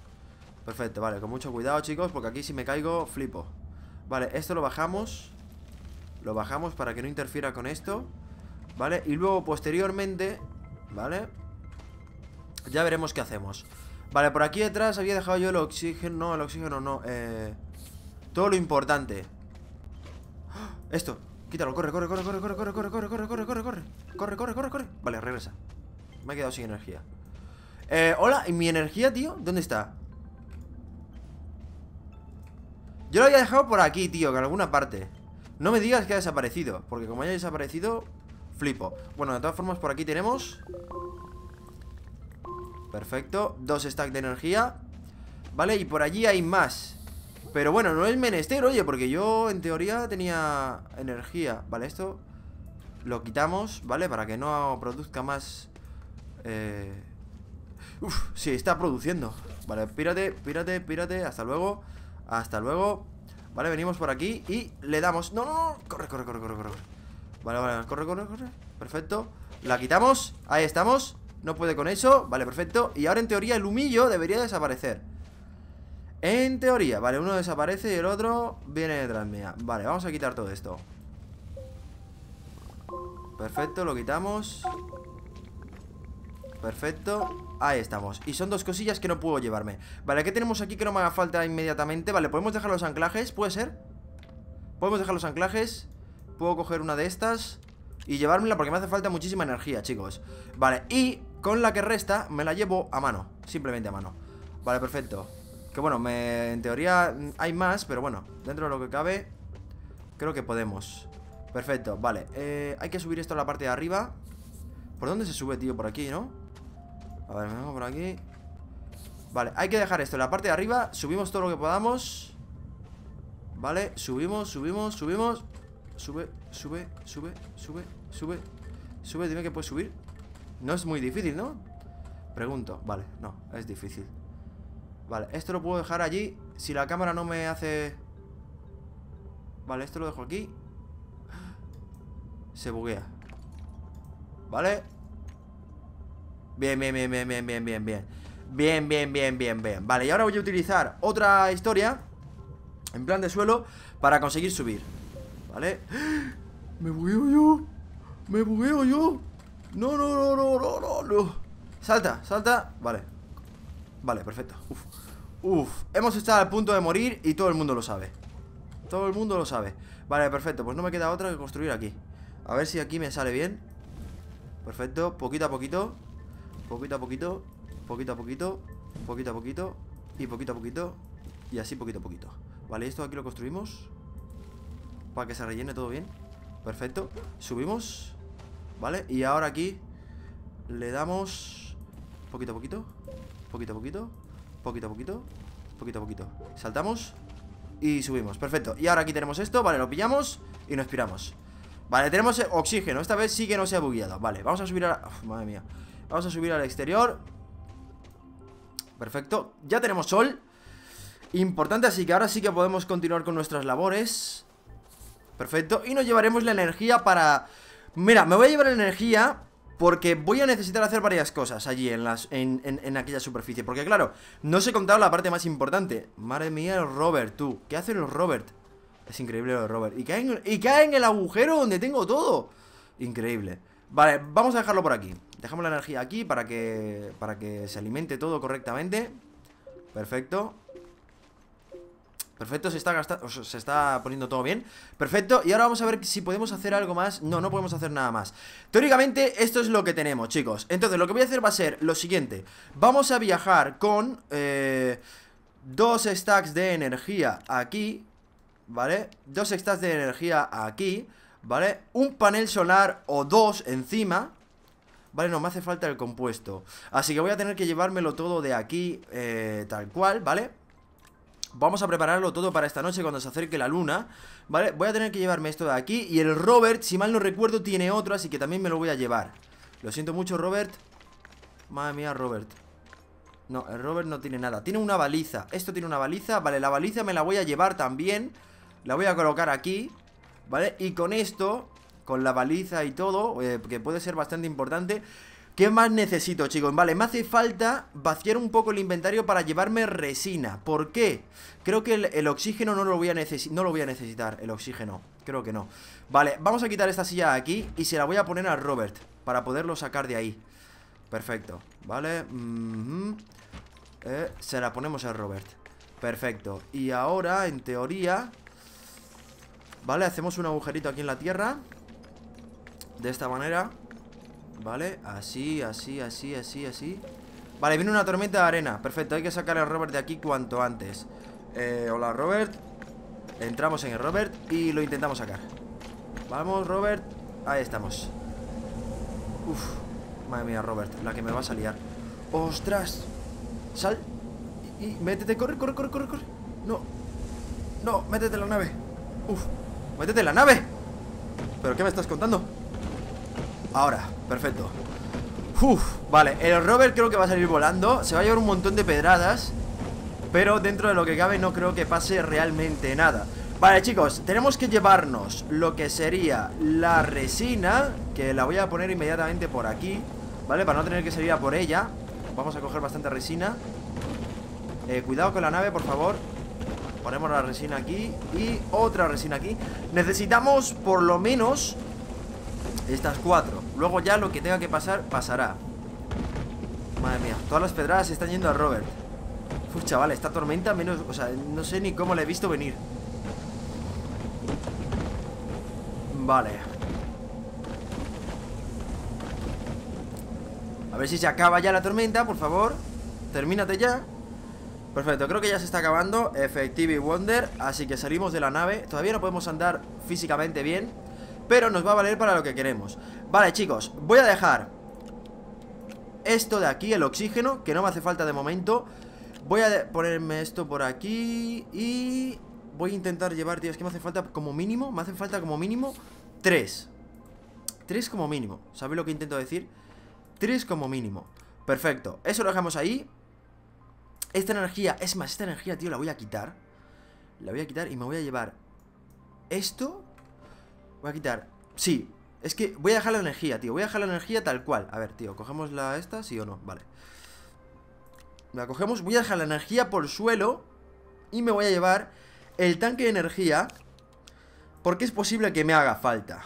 Perfecto, vale, con mucho cuidado chicos Porque aquí si me caigo, flipo Vale, esto lo bajamos Lo bajamos para que no interfiera con esto Vale, y luego posteriormente Vale Ya veremos qué hacemos Vale, por aquí detrás había dejado yo el oxígeno No, el oxígeno no, eh, Todo lo importante ¡Ah! Esto Quítalo, corre, corre, corre, corre, corre, corre, corre, corre, corre, corre, corre, corre. Corre, corre, corre, corre. Vale, regresa. Me he quedado sin energía. Eh, hola, ¿y mi energía, tío? ¿Dónde está? Yo lo había dejado por aquí, tío, que en alguna parte. No me digas que ha desaparecido, porque como haya desaparecido, flipo. Bueno, de todas formas, por aquí tenemos... Perfecto, dos stacks de energía. Vale, y por allí hay más. Pero bueno, no es menester, oye, porque yo en teoría tenía energía. Vale, esto lo quitamos, ¿vale? Para que no produzca más... Eh... Uf, sí, está produciendo. Vale, pírate, pírate, pírate. Hasta luego. Hasta luego. Vale, venimos por aquí y le damos... No, no, no. Corre, corre, corre, corre, corre. Vale, vale, corre, corre, corre. Perfecto. La quitamos. Ahí estamos. No puede con eso. Vale, perfecto. Y ahora en teoría el humillo debería desaparecer. En teoría, vale, uno desaparece y el otro viene detrás mía Vale, vamos a quitar todo esto Perfecto, lo quitamos Perfecto Ahí estamos Y son dos cosillas que no puedo llevarme Vale, ¿qué tenemos aquí que no me haga falta inmediatamente? Vale, podemos dejar los anclajes, ¿puede ser? Podemos dejar los anclajes Puedo coger una de estas Y llevármela porque me hace falta muchísima energía, chicos Vale, y con la que resta me la llevo a mano Simplemente a mano Vale, perfecto que bueno, en teoría mm, hay más, pero bueno, dentro de lo que cabe, creo que podemos. Perfecto, vale. Eh, hay que subir esto a la parte de arriba. ¿Por dónde se sube, tío? Por aquí, ¿no? A ver, me por aquí. Vale, hay que dejar esto en la parte de arriba. Subimos todo lo que podamos. Vale, subimos, subimos, subimos. Sube, sube, sube, sube, sube. Sube, dime que puedes subir. No es muy difícil, ¿no? Pregunto. Vale, no, es difícil. Vale, esto lo puedo dejar allí Si la cámara no me hace... Vale, esto lo dejo aquí Se buguea Vale Bien, bien, bien, bien, bien, bien, bien Bien, bien, bien, bien, bien, Vale, y ahora voy a utilizar otra historia En plan de suelo Para conseguir subir Vale Me bugueo yo Me bugueo yo No, no, no, no, no, no Salta, salta Vale Vale, perfecto Uf, Hemos estado al punto de morir y todo el mundo lo sabe Todo el mundo lo sabe Vale, perfecto Pues no me queda otra que construir aquí A ver si aquí me sale bien Perfecto Poquito a poquito Poquito a poquito Poquito a poquito Poquito a poquito Y poquito a poquito Y así poquito a poquito Vale, esto aquí lo construimos Para que se rellene todo bien Perfecto Subimos Vale, y ahora aquí Le damos Poquito a poquito Poquito a poquito Poquito a poquito Poquito a poquito Saltamos Y subimos, perfecto Y ahora aquí tenemos esto, vale, lo pillamos Y nos piramos Vale, tenemos oxígeno Esta vez sí que no se ha bugueado Vale, vamos a subir a la... madre mía Vamos a subir al exterior Perfecto Ya tenemos sol Importante, así que ahora sí que podemos continuar con nuestras labores Perfecto Y nos llevaremos la energía para... Mira, me voy a llevar la energía porque voy a necesitar hacer varias cosas allí en, las, en, aquella superficie. Porque claro, no se he contado la parte más importante. Madre mía, Robert, tú. ¿Qué hacen los Robert? Es increíble lo de Robert. Y y cae en el agujero donde tengo todo. Increíble. Vale, vamos a dejarlo por aquí. Dejamos la energía aquí para que, para que se alimente todo correctamente. Perfecto. Perfecto, se está, gastando, se está poniendo todo bien Perfecto, y ahora vamos a ver si podemos hacer algo más No, no podemos hacer nada más Teóricamente, esto es lo que tenemos, chicos Entonces, lo que voy a hacer va a ser lo siguiente Vamos a viajar con eh, Dos stacks de energía aquí ¿Vale? Dos stacks de energía aquí ¿Vale? Un panel solar o dos encima Vale, no, me hace falta el compuesto Así que voy a tener que llevármelo todo de aquí eh, Tal cual, ¿vale? vamos a prepararlo todo para esta noche cuando se acerque la luna ¿Vale? Voy a tener que llevarme esto de aquí Y el Robert, si mal no recuerdo, tiene otro Así que también me lo voy a llevar Lo siento mucho, Robert Madre mía, Robert No, el Robert no tiene nada Tiene una baliza Esto tiene una baliza Vale, la baliza me la voy a llevar también La voy a colocar aquí ¿Vale? Y con esto, con la baliza y todo eh, Que puede ser bastante importante ¿Qué más necesito, chicos? Vale, me hace falta vaciar un poco el inventario para llevarme resina. ¿Por qué? Creo que el, oxígeno no lo, voy a no lo voy a necesitar, el oxígeno. Creo que no. Vale, vamos a quitar esta silla aquí y se la voy a poner a Robert para poderlo sacar de ahí. Perfecto, vale. Eh, se la ponemos a Robert. Perfecto. Y ahora, en teoría... Vale, hacemos un agujerito aquí en la tierra. De esta manera. Vale, así, así, así, así, así Vale, viene una tormenta de arena Perfecto, hay que sacar a Robert de aquí cuanto antes eh, Hola, Robert Entramos en el Robert y lo intentamos sacar Vamos, Robert Ahí estamos Uf, madre mía, Robert La que me va a salir ¡Ostras! Sal y, métete, corre, corre, corre, corre, No, no, métete en la nave Uf, métete en la nave ¿Pero qué me estás contando? Ahora, perfecto vale, el rover creo que va a salir volando Se va a llevar un montón de pedradas Pero dentro de lo que cabe no creo que pase realmente nada Vale, chicos, tenemos que llevarnos lo que sería la resina Que la voy a poner inmediatamente por aquí ¿Vale? Para no tener que salir a por ella Vamos a coger bastante resina eh, Cuidado con la nave, por favor Ponemos la resina aquí Y otra resina aquí Necesitamos por lo menos Estas cuatro Luego ya lo que tenga que pasar, pasará Madre mía, todas las pedradas se están yendo a Robert Uy, chaval, esta tormenta menos... O sea, no sé ni cómo la he visto venir Vale A ver si se acaba ya la tormenta, por favor Termínate ya Perfecto, creo que ya se está acabando Effective Wonder, así que salimos de la nave Todavía no podemos andar físicamente bien pero nos va a valer para lo que queremos Vale, chicos, voy a dejar Esto de aquí, el oxígeno Que no me hace falta de momento Voy a ponerme esto por aquí Y... Voy a intentar llevar, tío, es que me hace falta como mínimo Me hace falta como mínimo tres Tres como mínimo ¿Sabéis lo que intento decir? Tres como mínimo Perfecto, eso lo dejamos ahí Esta energía, es más, esta energía, tío, la voy a quitar La voy a quitar y me voy a llevar Esto Voy a quitar. Sí, es que voy a dejar la energía, tío. Voy a dejar la energía tal cual. A ver, tío, cogemos la esta, sí o no. Vale. La cogemos. Voy a dejar la energía por suelo. Y me voy a llevar el tanque de energía. Porque es posible que me haga falta.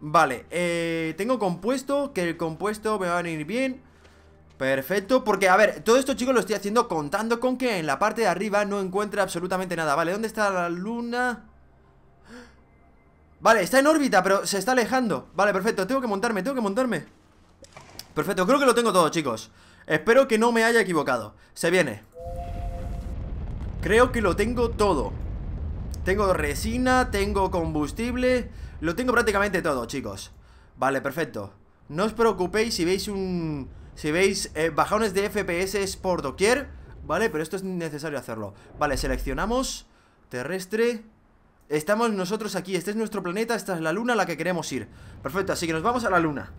Vale, eh, tengo compuesto. Que el compuesto me va a venir bien. Perfecto, porque a ver, todo esto chicos lo estoy haciendo contando con que en la parte de arriba no encuentre absolutamente nada Vale, ¿dónde está la luna? Vale, está en órbita, pero se está alejando Vale, perfecto, tengo que montarme, tengo que montarme Perfecto, creo que lo tengo todo, chicos Espero que no me haya equivocado Se viene Creo que lo tengo todo Tengo resina, tengo combustible Lo tengo prácticamente todo, chicos Vale, perfecto No os preocupéis si veis un... Si veis eh, bajones de FPS por doquier Vale, pero esto es necesario hacerlo Vale, seleccionamos Terrestre Estamos nosotros aquí, este es nuestro planeta, esta es la luna a la que queremos ir Perfecto, así que nos vamos a la luna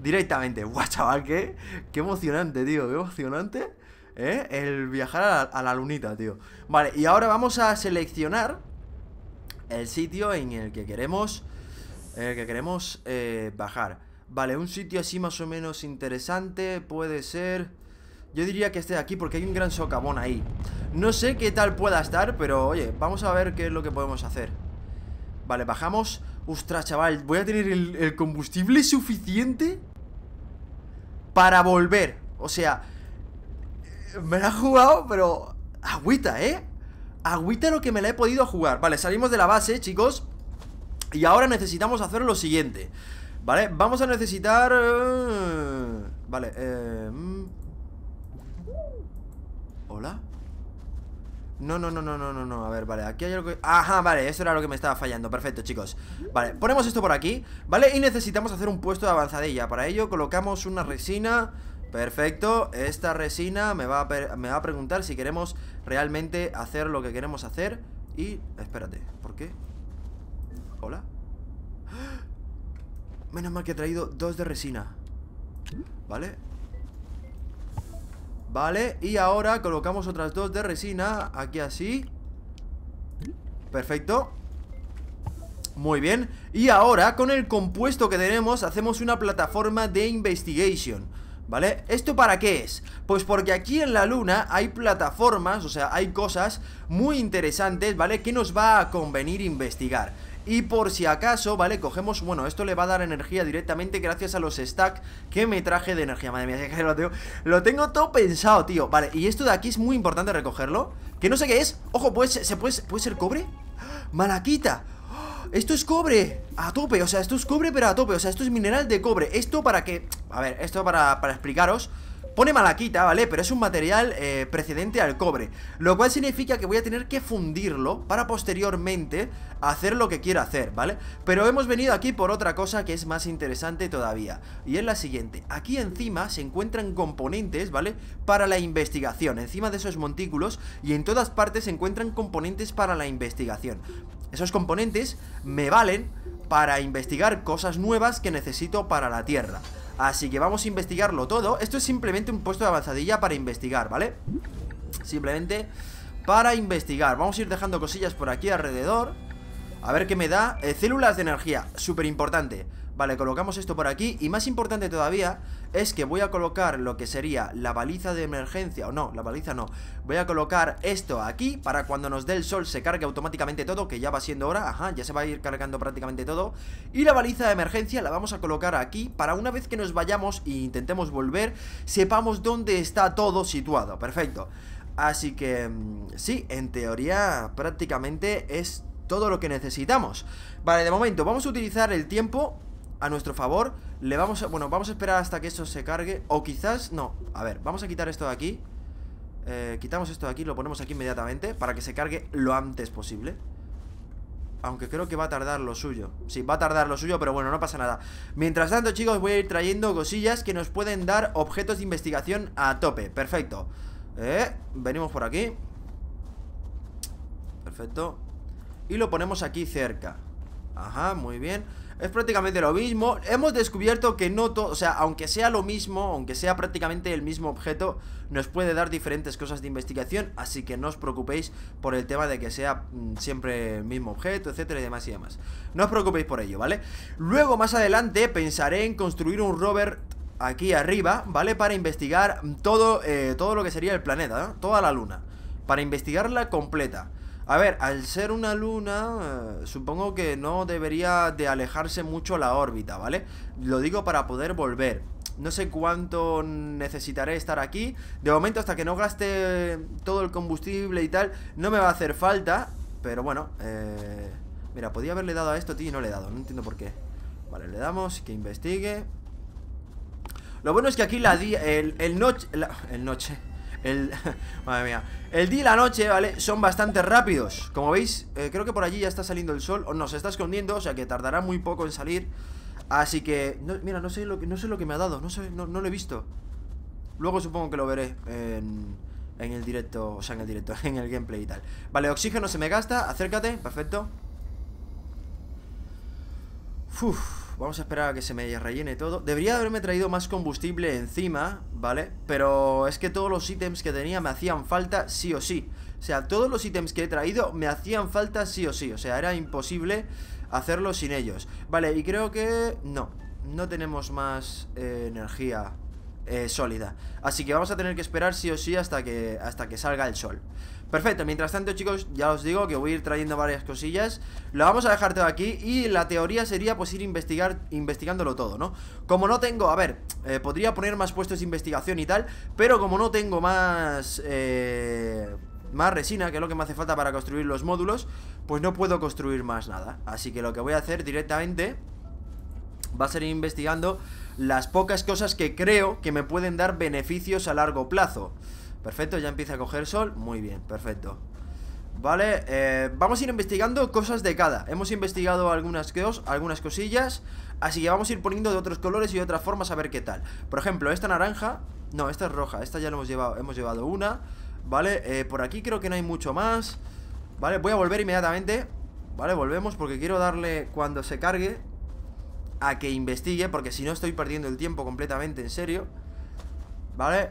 Directamente, guau chaval, qué, emocionante, tío, qué emocionante ¿Eh? El viajar a la, lunita, tío Vale, y ahora vamos a seleccionar El sitio en el que queremos En el que queremos eh, bajar Vale, un sitio así más o menos interesante Puede ser... Yo diría que esté aquí porque hay un gran socavón ahí No sé qué tal pueda estar, pero oye, vamos a ver qué es lo que podemos hacer Vale, bajamos Ostras, chaval, voy a tener el, combustible suficiente Para volver O sea, me la he jugado, pero agüita, ¿eh? Agüita lo que me la he podido jugar Vale, salimos de la base, chicos Y ahora necesitamos hacer lo siguiente Vale, vamos a necesitar... Eh, vale, eh... Mm, ¿Hola? No, no, no, no, no, no, no A ver, vale, aquí hay algo que... Ajá, vale, eso era lo que me estaba fallando Perfecto, chicos Vale, ponemos esto por aquí Vale, y necesitamos hacer un puesto de avanzadilla Para ello colocamos una resina Perfecto, esta resina me va, me va a preguntar si queremos realmente hacer lo que queremos hacer Y, espérate, ¿por qué? ¿Hola? ¡Ah! Menos mal que he traído dos de resina Vale, Vale, y ahora colocamos otras dos de resina Aquí así Perfecto Muy bien Y ahora con el compuesto que tenemos Hacemos una plataforma de investigation ¿Vale? ¿Esto para qué es? Pues porque aquí en la luna hay plataformas, o sea, hay cosas muy interesantes, ¿vale? Que nos va a convenir investigar y por si acaso, ¿vale? Cogemos, bueno, esto le va a dar energía directamente gracias a los stacks que me traje de energía Madre mía, que lo tengo, lo tengo todo pensado, tío Vale, y esto de aquí es muy importante recogerlo Que no sé qué es, ojo, pues, ¿se puede, puede ser cobre? ¡Ah! ¡Malaquita! ¡Ah! Esto es cobre a tope, o sea, esto es cobre pero a tope O sea, esto es mineral de cobre Esto para que, a ver, esto para, para explicaros Pone malaquita, ¿vale? Pero es un material eh, precedente al cobre Lo cual significa que voy a tener que fundirlo Para posteriormente hacer lo que quiera hacer, ¿vale? Pero hemos venido aquí por otra cosa que es más interesante todavía Y es la siguiente Aquí encima se encuentran componentes, ¿vale? Para la investigación Encima de esos montículos Y en todas partes se encuentran componentes para la investigación Esos componentes me valen para investigar cosas nuevas que necesito para la Tierra Así que vamos a investigarlo todo Esto es simplemente un puesto de avanzadilla para investigar, ¿vale? Simplemente para investigar Vamos a ir dejando cosillas por aquí alrededor A ver qué me da eh, Células de energía, súper importante Vale, colocamos esto por aquí Y más importante todavía es que voy a colocar lo que sería la baliza de emergencia, o no, la baliza no, voy a colocar esto aquí para cuando nos dé el sol se cargue automáticamente todo, que ya va siendo hora, ajá, ya se va a ir cargando prácticamente todo, y la baliza de emergencia la vamos a colocar aquí para una vez que nos vayamos e intentemos volver, sepamos dónde está todo situado, perfecto. Así que, mm, sí, en teoría prácticamente es todo lo que necesitamos Vale, de momento vamos a utilizar el tiempo a nuestro favor Le vamos a... Bueno, vamos a esperar hasta que eso se cargue O quizás... No, a ver, vamos a quitar esto de aquí eh, Quitamos esto de aquí, lo ponemos aquí inmediatamente Para que se cargue lo antes posible aunque creo que va a tardar lo suyo Sí, va a tardar lo suyo, pero bueno, no pasa nada Mientras tanto, chicos, voy a ir trayendo cosillas Que nos pueden dar objetos de investigación a tope Perfecto eh, Venimos por aquí Perfecto Y lo ponemos aquí cerca Ajá, muy bien es prácticamente lo mismo Hemos descubierto que no todo, o sea, aunque sea lo mismo, aunque sea prácticamente el mismo objeto Nos puede dar diferentes cosas de investigación, así que no os preocupéis por el tema de que sea mm, siempre el mismo objeto, etcétera y demás y demás No os preocupéis por ello, ¿vale? Luego más adelante pensaré en construir un rover aquí arriba, ¿vale? Para investigar todo, eh, todo lo que sería el planeta, ¿no? Toda la luna Para investigarla completa a ver, al ser una luna, eh, supongo que no debería de alejarse mucho la órbita, ¿vale? Lo digo para poder volver. No sé cuánto necesitaré estar aquí. De momento, hasta que no gaste todo el combustible y tal, no me va a hacer falta. Pero bueno, eh... Mira, podía haberle dado a esto, tío, y no le he dado. No entiendo por qué. Vale, le damos que investigue. Lo bueno es que aquí la día... El, noche... el noche... El... madre mía El día y la noche, ¿vale? Son bastante rápidos Como veis, eh, creo que por allí ya está saliendo el sol O se está escondiendo, o sea que tardará muy poco en salir Así que... mira, no sé, lo que, no sé lo que me ha dado No sé, no, lo he visto Luego supongo que lo veré en, en el directo O sea, en el directo, en el gameplay y tal Vale, oxígeno se me gasta, acércate, perfecto Uff Vamos a esperar a que se me rellene todo Debería haberme traído más combustible encima, ¿vale? Pero es que todos los ítems que tenía me hacían falta sí o sí O sea, todos los ítems que he traído me hacían falta sí o sí O sea, era imposible hacerlo sin ellos Vale, y creo que... no No tenemos más eh, energía eh, sólida Así que vamos a tener que esperar sí o sí hasta que, hasta que salga el sol Perfecto, mientras tanto chicos, ya os digo que voy a ir trayendo varias cosillas Lo vamos a dejar todo aquí y la teoría sería pues ir investigar, investigándolo todo, ¿no? Como no tengo, a ver, eh, podría poner más puestos de investigación y tal Pero como no tengo más... Eh, más resina, que es lo que me hace falta para construir los módulos, pues no puedo construir más nada. Así que lo que voy a hacer directamente va a ser ir investigando las pocas cosas que creo que me pueden dar beneficios a largo plazo. Perfecto, ya empieza a coger sol Muy bien, perfecto Vale, eh, vamos a ir investigando cosas de cada Hemos investigado algunas, queos algunas cosillas Así que vamos a ir poniendo de otros colores y de otras formas a ver qué tal Por ejemplo, esta naranja No, esta es roja, esta ya lo hemos llevado Hemos llevado una, vale eh, Por aquí creo que no hay mucho más Vale, voy a volver inmediatamente Vale, volvemos porque quiero darle cuando se cargue A que investigue Porque si no estoy perdiendo el tiempo completamente, en serio Vale,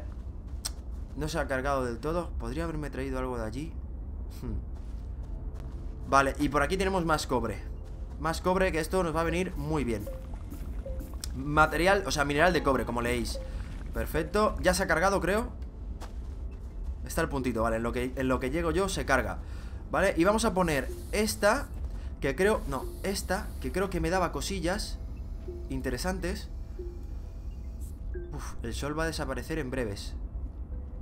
no se ha cargado del todo. ¿Podría haberme traído algo de allí? Hmm. Vale, y por aquí tenemos más cobre. Más cobre, que esto nos va a venir muy bien. Material, o sea, mineral de cobre, como leéis. Perfecto. Ya se ha cargado, creo. Está el puntito, vale. En lo que, en lo que llego yo se carga. Vale, y vamos a poner esta Que creo, no, esta Que creo que me daba cosillas Interesantes Uf, el sol va a desaparecer en breves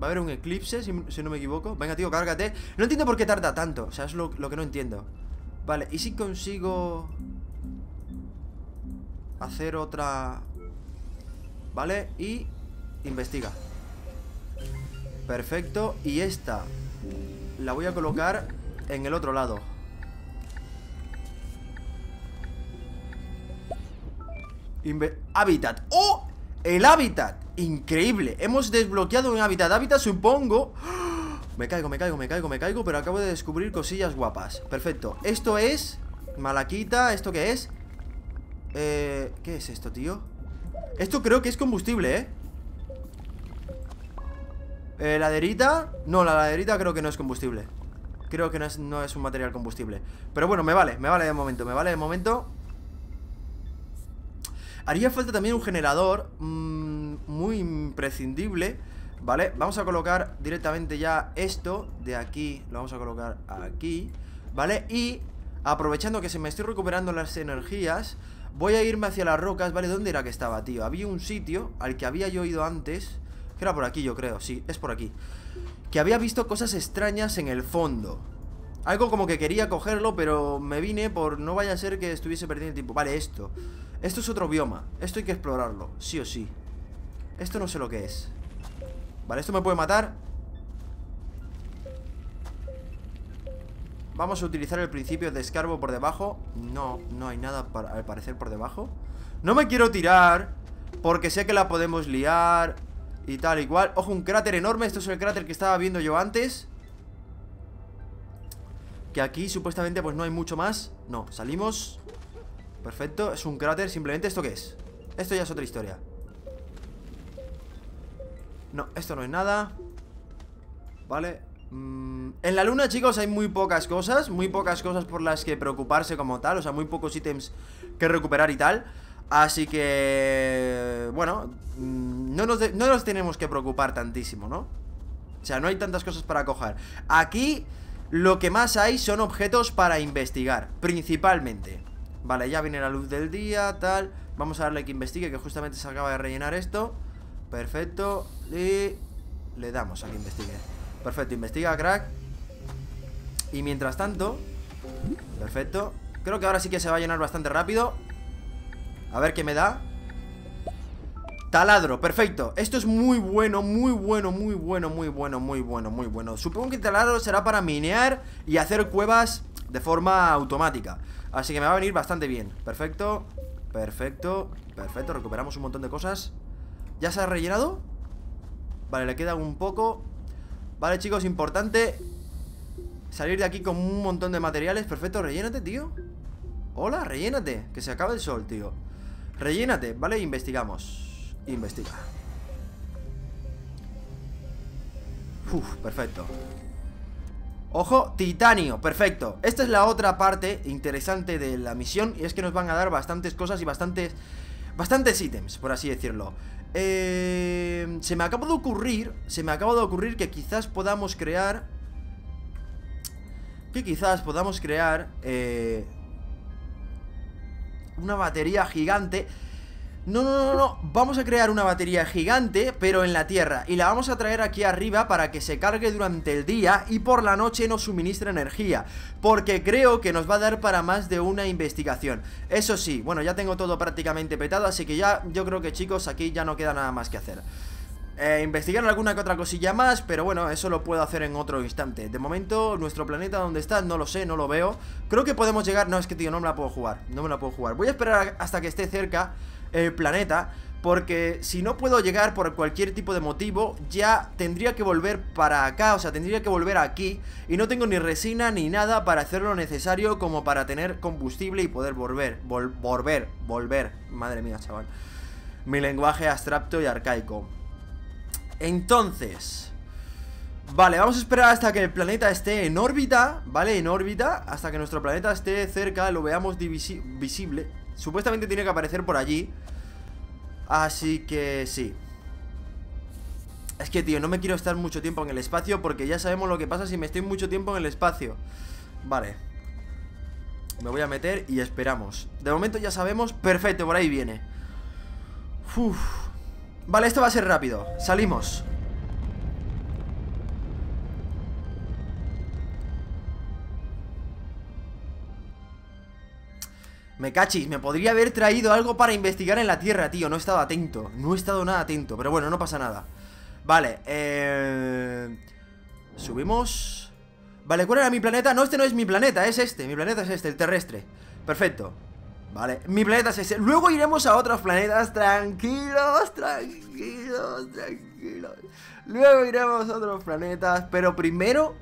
Va a haber un eclipse, si, no me equivoco Venga, tío, cárgate No entiendo por qué tarda tanto O sea, es lo, que no entiendo Vale, ¿y si consigo... Hacer otra... Vale, y... Investiga Perfecto, y esta La voy a colocar en el otro lado hábitat ¡Oh! El hábitat increíble Hemos desbloqueado un hábitat, hábitat supongo ¡Ah! Me caigo, me caigo, me caigo, me caigo Pero acabo de descubrir cosillas guapas Perfecto, esto es Malaquita, ¿esto qué es? Eh, ¿qué es esto, tío? Esto creo que es combustible, ¿eh? eh laderita No, la laderita creo que no es combustible Creo que no es, no es un material combustible Pero bueno, me vale, me vale de momento, me vale de momento Haría falta también un generador mm, muy imprescindible, ¿vale? Vamos a colocar directamente ya esto de aquí, lo vamos a colocar aquí, ¿vale? Y aprovechando que se me estoy recuperando las energías, voy a irme hacia las rocas, ¿vale? ¿Dónde era que estaba, tío? Había un sitio al que había yo ido antes, que era por aquí yo creo, sí, es por aquí, que había visto cosas extrañas en el fondo, algo como que quería cogerlo, pero me vine por no vaya a ser que estuviese perdiendo tiempo. Vale, esto. Esto es otro bioma. Esto hay que explorarlo, sí o sí. Esto no sé lo que es. Vale, esto me puede matar. Vamos a utilizar el principio de escarbo por debajo. No, no hay nada para, al parecer por debajo. No me quiero tirar, porque sé que la podemos liar y tal, igual. Ojo, un cráter enorme. Esto es el cráter que estaba viendo yo antes. Que aquí supuestamente pues no hay mucho más No, salimos Perfecto, es un cráter, simplemente ¿esto qué es? Esto ya es otra historia No, esto no es nada Vale mm, En la luna, chicos, hay muy pocas cosas Muy pocas cosas por las que preocuparse como tal O sea, muy pocos ítems que recuperar y tal Así que... Bueno mm, no, nos no nos tenemos que preocupar tantísimo, ¿no? O sea, no hay tantas cosas para coger Aquí... Lo que más hay son objetos para investigar, principalmente. Vale, ya viene la luz del día, tal. Vamos a darle que investigue, que justamente se acaba de rellenar esto. Perfecto. Y le damos a que investigue. Perfecto, investiga, crack. Y mientras tanto... Perfecto. Creo que ahora sí que se va a llenar bastante rápido. A ver qué me da. Taladro, perfecto Esto es muy bueno, muy bueno, muy bueno, muy bueno, muy bueno, muy bueno Supongo que el taladro será para minear y hacer cuevas de forma automática Así que me va a venir bastante bien Perfecto, perfecto, perfecto Recuperamos un montón de cosas ¿Ya se ha rellenado? Vale, le queda un poco Vale, chicos, importante Salir de aquí con un montón de materiales Perfecto, rellénate, tío Hola, rellénate, que se acaba el sol, tío Rellénate, ¿vale? Investigamos Investiga. Uf, perfecto. Ojo, titanio, perfecto Esta es la otra parte interesante de la misión Y es que nos van a dar bastantes cosas y bastantes Bastantes ítems, por así decirlo eh, Se me acaba de ocurrir Se me acaba de ocurrir que quizás podamos crear Que quizás podamos crear eh, Una batería gigante no, no, no, no, vamos a crear una batería gigante, pero en la Tierra Y la vamos a traer aquí arriba para que se cargue durante el día Y por la noche nos suministre energía Porque creo que nos va a dar para más de una investigación Eso sí, bueno, ya tengo todo prácticamente petado Así que ya, yo creo que chicos, aquí ya no queda nada más que hacer eh, investigar alguna que otra cosilla más, pero bueno, eso lo puedo hacer en otro instante De momento, nuestro planeta donde está, no lo sé, no lo veo Creo que podemos llegar... No, es que tío, no me la puedo jugar, no me la puedo jugar Voy a esperar hasta que esté cerca el planeta porque si no puedo llegar por cualquier tipo de motivo, ya tendría que volver para acá, o sea, tendría que volver aquí y no tengo ni resina ni nada para hacer lo necesario como para tener combustible y poder volver, volver, volver. Madre mía, chaval. Mi lenguaje abstracto y arcaico. Entonces, Vale, vamos a esperar hasta que el planeta esté en órbita, ¿vale? En órbita, hasta que nuestro planeta esté cerca, lo veamos visible Supuestamente tiene que aparecer por allí Así que sí Es que, tío, no me quiero estar mucho tiempo en el espacio Porque ya sabemos lo que pasa si me estoy mucho tiempo en el espacio Vale Me voy a meter y esperamos De momento ya sabemos, perfecto, por ahí viene Uf. Vale, esto va a ser rápido Salimos Me cachis, me podría haber traído algo para investigar en la tierra, tío No he estado atento, no he estado nada atento Pero bueno, no pasa nada Vale, eh... Subimos Vale, ¿cuál era mi planeta? No, este no es mi planeta, es este Mi planeta es este, el terrestre Perfecto Vale, mi planeta es ese Luego iremos a otros planetas Tranquilos, tranquilos, tranquilos Luego iremos a otros planetas Pero primero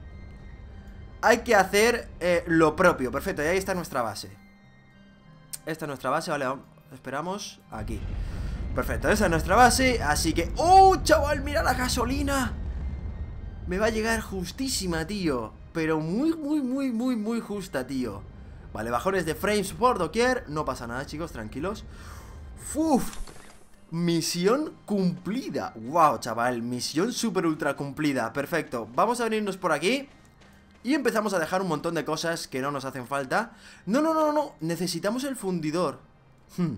Hay que hacer eh, lo propio Perfecto, y ahí está nuestra base esta es nuestra base, vale, esperamos aquí Perfecto, esa es nuestra base, así que... ¡Oh, chaval, mira la gasolina! Me va a llegar justísima, tío Pero muy, muy, muy, muy, muy justa, tío Vale, bajones de frames por doquier No pasa nada, chicos, tranquilos ¡Uf! Misión cumplida Wow, chaval, misión super ultra cumplida Perfecto, vamos a venirnos por aquí y empezamos a dejar un montón de cosas que no nos hacen falta. No, no, no, no, necesitamos el fundidor. Hmm.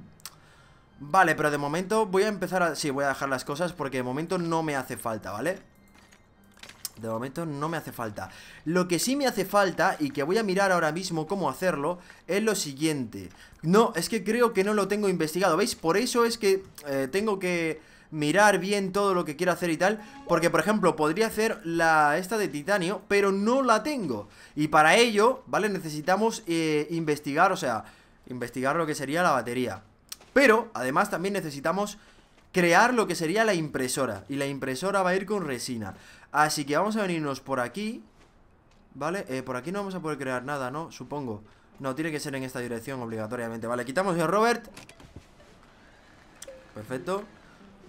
Vale, pero de momento voy a empezar a... Sí, voy a dejar las cosas porque de momento no me hace falta, ¿vale? De momento no me hace falta Lo que sí me hace falta y que voy a mirar ahora mismo cómo hacerlo Es lo siguiente No, es que creo que no lo tengo investigado ¿Veis? Por eso es que eh, tengo que mirar bien todo lo que quiero hacer y tal Porque por ejemplo podría hacer la esta de titanio, pero no la tengo Y para ello, ¿vale? Necesitamos eh, investigar, o sea, investigar lo que sería la batería Pero además también necesitamos crear lo que sería la impresora Y la impresora va a ir con resina Así que vamos a venirnos por aquí ¿Vale? Eh, por aquí no vamos a poder crear nada, ¿no? Supongo no, tiene que ser en esta dirección obligatoriamente Vale, quitamos a Robert Perfecto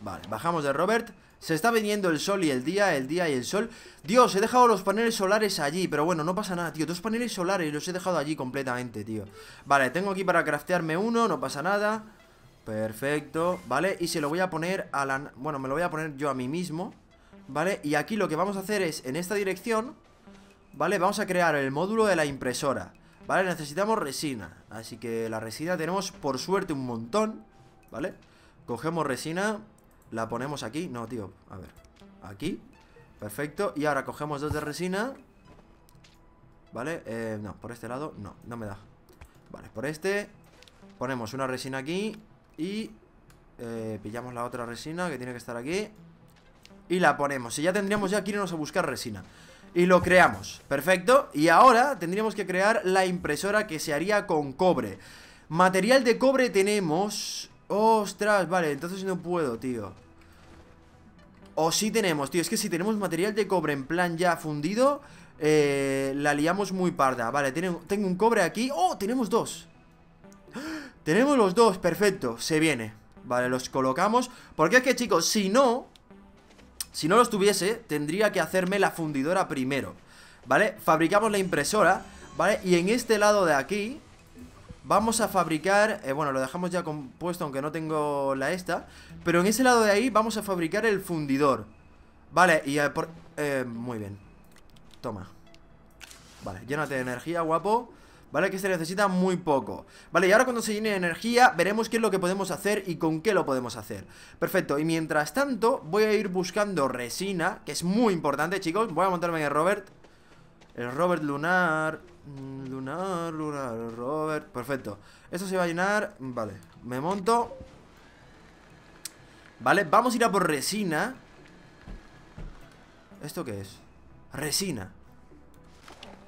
Vale, bajamos de Robert Se está viniendo el sol y el día, el día y el sol Dios, he dejado los paneles solares allí Pero bueno, no pasa nada, tío Dos paneles solares los he dejado allí completamente, tío Vale, tengo aquí para craftearme uno No pasa nada Perfecto, ¿vale? Y se lo voy a poner a la... Bueno, me lo voy a poner yo a mí mismo ¿Vale? Y aquí lo que vamos a hacer es En esta dirección ¿Vale? Vamos a crear el módulo de la impresora ¿Vale? Necesitamos resina Así que la resina tenemos por suerte un montón ¿Vale? Cogemos resina la ponemos aquí. No, tío. A ver. Aquí. Perfecto. Y ahora cogemos dos de resina. ¿Vale? Eh, no, por este lado. No, no me da. Vale, por este. Ponemos una resina aquí. Y eh, pillamos la otra resina que tiene que estar aquí. Y la ponemos. Y ya tendríamos ya que irnos a buscar resina. Y lo creamos, perfecto Y ahora tendríamos que crear la impresora que se haría con cobre Material de cobre tenemos ¡Ostras! Vale, entonces no puedo, tío O sí tenemos, tío Es que si tenemos material de cobre en plan ya fundido eh, La liamos muy parda Vale, tengo un cobre aquí ¡Oh! Tenemos dos Tenemos los dos, perfecto, se viene Vale, los colocamos Porque es que, chicos, si no Si no los tuviese, tendría que hacerme la fundidora primero ¿Vale? Fabricamos la impresora ¿Vale? Y en este lado de aquí Vamos a fabricar, eh, bueno, lo dejamos ya compuesto aunque no tengo la esta Pero en ese lado de ahí vamos a fabricar el fundidor Vale, y por, eh, muy bien Toma Vale, llénate de energía, guapo ¿Vale? Que se necesita muy poco Vale, y ahora cuando se llene de energía Veremos qué es lo que podemos hacer y con qué lo podemos hacer Perfecto, y mientras tanto Voy a ir buscando resina Que es muy importante, chicos Voy a montarme en el Robert El Robert Lunar Mm, lunar, lunar, Robert. Perfecto. Esto se va a llenar. Vale, me monto. Vale, vamos a ir a por resina. ¿Esto qué es? Resina.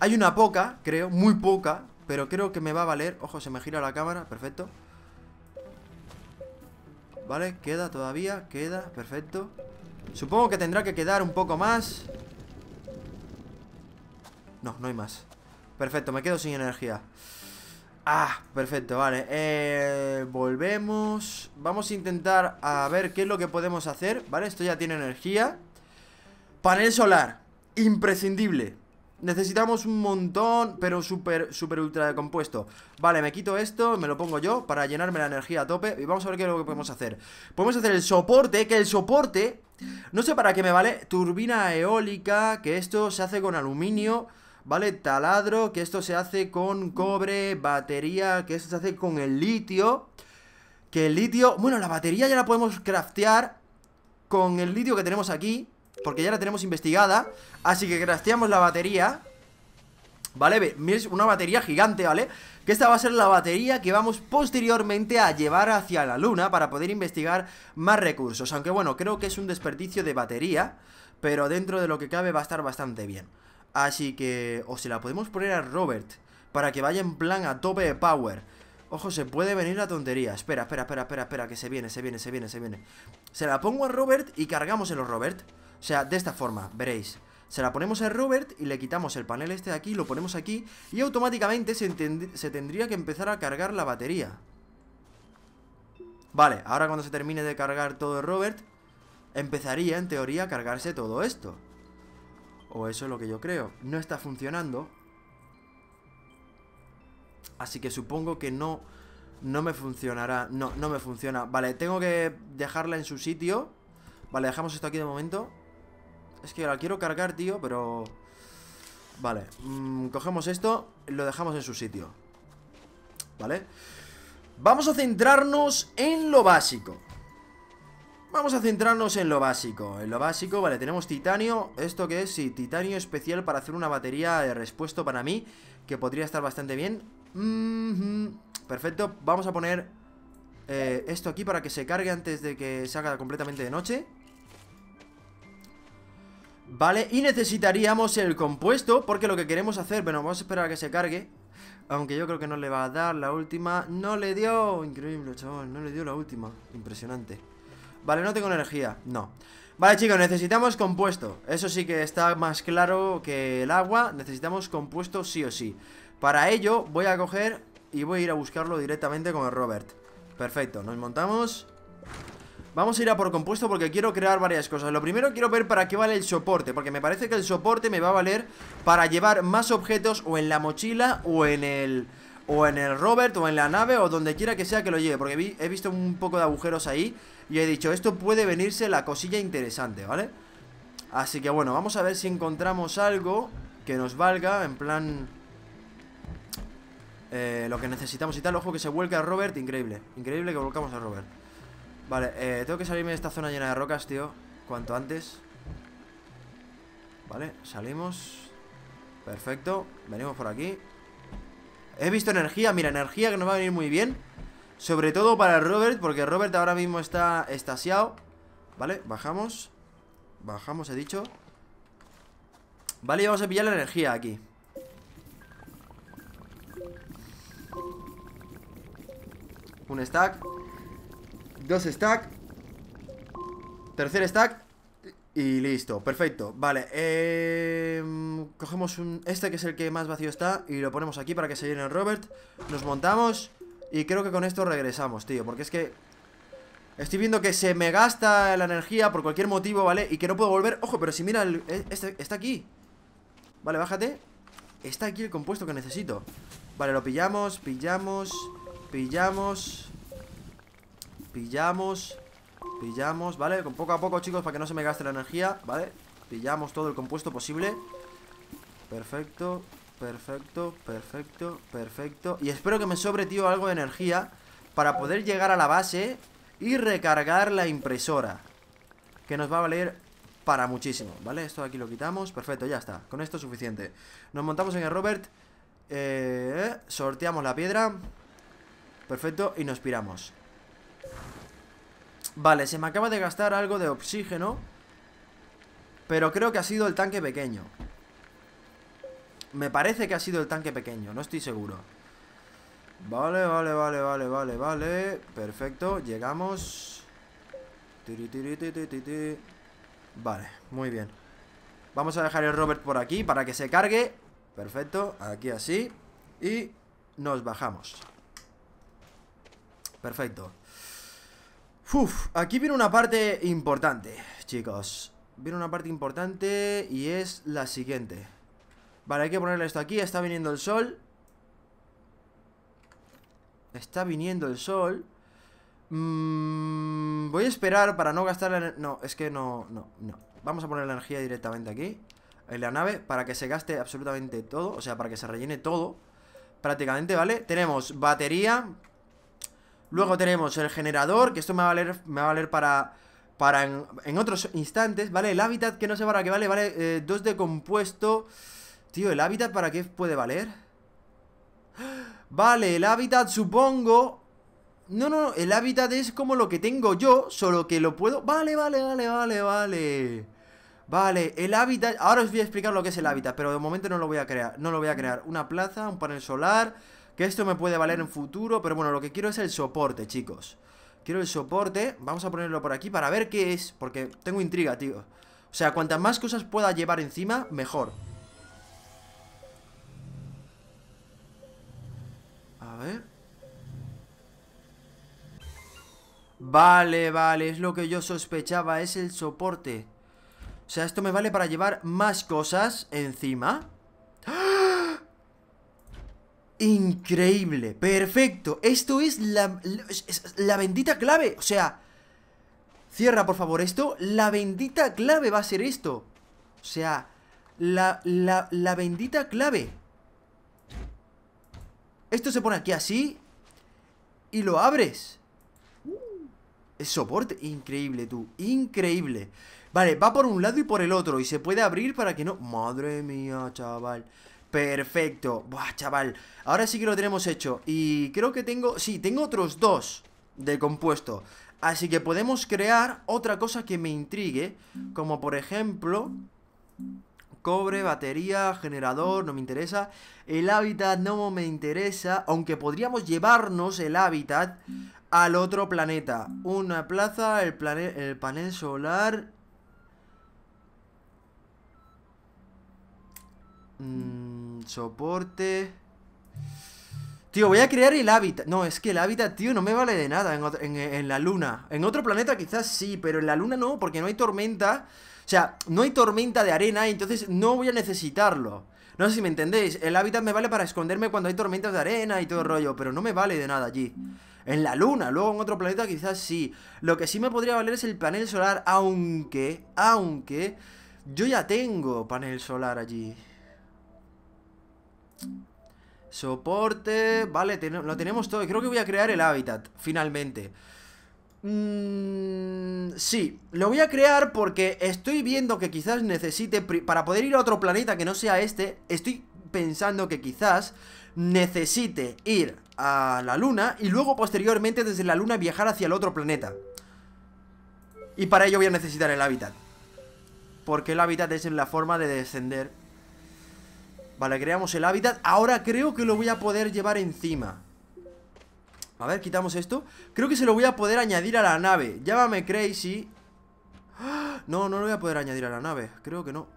Hay una poca, creo, muy poca. Pero creo que me va a valer. Ojo, se me gira la cámara. Perfecto. Vale, queda todavía, queda, perfecto Supongo que tendrá que quedar un poco más No, no hay más Perfecto, me quedo sin energía Ah, perfecto, vale eh, Volvemos Vamos a intentar a ver qué es lo que podemos hacer Vale, esto ya tiene energía Panel solar Imprescindible Necesitamos un montón, pero súper, súper ultra compuesto Vale, me quito esto, me lo pongo yo Para llenarme la energía a tope Y vamos a ver qué es lo que podemos hacer Podemos hacer el soporte, que el soporte No sé para qué me vale Turbina eólica, que esto se hace con aluminio ¿vale? Taladro, que esto se hace con cobre, batería, que esto se hace con el litio. Que el litio, bueno, la batería ya la podemos craftear con el litio que tenemos aquí, porque ya la tenemos investigada. Así que crafteamos la batería, ¿vale? Es una batería gigante, ¿vale? Que esta va a ser la batería que vamos posteriormente a llevar hacia la luna para poder investigar más recursos. Aunque bueno, creo que es un desperdicio de batería, pero dentro de lo que cabe va a estar bastante bien. Así que o se la podemos poner a Robert para que vaya en plan a tope de power. Ojo, se puede venir la tontería. Espera, espera, espera, espera, espera, que se viene, se viene, se viene, se viene. Se la pongo a Robert y cargamos los Robert. O sea, de esta forma, veréis. Se la ponemos a Robert y le quitamos el panel este de aquí, lo ponemos aquí y automáticamente se, tendría que empezar a cargar la batería. Vale, ahora cuando se termine de cargar todo Robert, empezaría en teoría a cargarse todo esto. O eso es lo que yo creo. No está funcionando. Así que supongo que no, no me funcionará. No, no me funciona. Vale, tengo que dejarla en su sitio. Vale, dejamos esto aquí de momento. Es que la quiero cargar, tío, pero... Vale, mm, cogemos esto Lo dejamos en su sitio Vale Vamos a centrarnos en lo básico Vamos a centrarnos en lo básico En lo básico, vale, tenemos titanio ¿Esto qué es? Sí, titanio especial para hacer una batería de respuesto para mí Que podría estar bastante bien Perfecto, vamos a poner eh, Esto aquí para que se cargue antes de que salga completamente de noche Vale, y necesitaríamos el compuesto Porque lo que queremos hacer, bueno, vamos a esperar a que se cargue Aunque yo creo que no le va a dar la última No le dio, increíble chaval, no le dio la última Impresionante Vale, no tengo energía, no Vale chicos, necesitamos compuesto Eso sí que está más claro que el agua Necesitamos compuesto sí o sí Para ello voy a coger Y voy a ir a buscarlo directamente con Robert Perfecto, nos montamos Vamos a ir a por compuesto porque quiero crear varias cosas Lo primero quiero ver para qué vale el soporte Porque me parece que el soporte me va a valer Para llevar más objetos o en la mochila O en el o en el Robert o en la nave o donde quiera que sea que lo lleve, porque he visto un poco de agujeros ahí y he dicho, esto puede venirse la cosilla interesante, ¿vale? Así que bueno, vamos a ver si encontramos algo que nos valga, en plan... Eh, lo que necesitamos y tal, ojo que se vuelca a Robert, increíble, increíble que volcamos a Robert Vale, eh, tengo que salirme de esta zona llena de rocas, tío, cuanto antes Vale, salimos Perfecto, venimos por aquí He visto energía, mira, energía que nos va a venir muy bien Sobre todo para Robert, porque Robert ahora mismo está estasiado Vale, bajamos Bajamos, he dicho Vale, vamos a pillar la energía aquí Un stack Dos stack Tercer stack y listo, perfecto. Vale, eh, cogemos un, este que es el que más vacío está y lo ponemos aquí para que se llene el Robert. Nos montamos y creo que con esto regresamos, tío, porque es que estoy viendo que se me gasta la energía por cualquier motivo, ¿vale? Y que no puedo volver. Ojo, pero si mira, el, eh, este está aquí. Vale, bájate. Está aquí el compuesto que necesito. Vale, lo pillamos, pillamos, pillamos, pillamos. Pillamos, ¿vale? Con poco a poco, chicos, para que no se me gaste la energía, ¿vale? Pillamos todo el compuesto posible Perfecto, perfecto, perfecto, perfecto Y espero que me sobre, tío, algo de energía Para poder llegar a la base Y recargar la impresora Que nos va a valer para muchísimo, ¿vale? Esto de aquí lo quitamos, perfecto, ya está Con esto es suficiente Nos montamos en el Robert eh, Sorteamos la piedra Perfecto, y nos piramos Vale, se me acaba de gastar algo de oxígeno Pero creo que ha sido el tanque pequeño Me parece que ha sido el tanque pequeño, no estoy seguro Vale, vale, vale, vale, vale, vale Perfecto, llegamos Vale, muy bien Vamos a dejar el Robert por aquí para que se cargue Perfecto, aquí así Y nos bajamos Perfecto Uf, aquí viene una parte importante, chicos Viene una parte importante y es la siguiente Vale, hay que ponerle esto aquí, está viniendo el sol Está viniendo el sol mm, Voy a esperar para no gastar la... No, es que no, no, no Vamos a poner la energía directamente aquí En la nave, para que se gaste absolutamente todo O sea, para que se rellene todo Prácticamente, ¿vale? Tenemos batería Luego tenemos el generador, que esto me va a valer, me va a valer para, para en, otros instantes, ¿vale? El hábitat, que no sé para qué vale, vale eh, dos de compuesto. Tío, ¿el hábitat para qué puede valer? Vale, el hábitat supongo... No, no, el hábitat es como lo que tengo yo, solo que lo puedo... Vale, vale, vale, vale, vale. Vale, el hábitat... Ahora os voy a explicar lo que es el hábitat, pero de momento no lo voy a crear. No lo voy a crear. Una plaza, un panel solar... Que esto me puede valer en futuro, pero bueno, lo que quiero es el soporte, chicos Quiero el soporte, vamos a ponerlo por aquí para ver qué es Porque tengo intriga, tío O sea, cuantas más cosas pueda llevar encima, mejor A ver Vale, vale, es lo que yo sospechaba Es el soporte O sea, esto me vale para llevar más cosas encima Increíble, perfecto. Esto es la, bendita clave. O sea, cierra por favor esto. La bendita clave va a ser esto. O sea, la, la, la bendita clave. Esto se pone aquí así. Y lo abres. Es soporte. Increíble, tú. Increíble. Vale, va por un lado y por el otro. Y se puede abrir para que no... Madre mía, chaval. Perfecto. Buah, chaval. Ahora sí que lo tenemos hecho. Y creo que tengo... Sí, tengo otros dos de compuesto. Así que podemos crear otra cosa que me intrigue. Como por ejemplo... Cobre, batería, generador, no me interesa. El hábitat no me interesa. Aunque podríamos llevarnos el hábitat al otro planeta. Una plaza, el, planeta el panel solar Mm, soporte. Tío, voy a crear el hábitat. No, es que el hábitat, tío, no me vale de nada en, la luna. En otro planeta quizás sí, pero en la luna no, porque no hay tormenta. O sea, no hay tormenta de arena, entonces no voy a necesitarlo. No sé si me entendéis. El hábitat me vale para esconderme cuando hay tormentas de arena y todo el rollo, pero no me vale de nada allí. En la luna, luego en otro planeta quizás sí. Lo que sí me podría valer es el panel solar, aunque, aunque, yo ya tengo panel solar allí. Soporte, vale, lo tenemos todo Creo que voy a crear el hábitat, finalmente Mmm... Sí, lo voy a crear porque estoy viendo que quizás necesite Para poder ir a otro planeta que no sea este Estoy pensando que quizás necesite ir a la luna Y luego posteriormente desde la luna viajar hacia el otro planeta Y para ello voy a necesitar el hábitat Porque el hábitat es en la forma de descender Vale, creamos el hábitat Ahora creo que lo voy a poder llevar encima A ver, quitamos esto Creo que se lo voy a poder añadir a la nave Llámame crazy ¡Ah! No, no lo voy a poder añadir a la nave Creo que no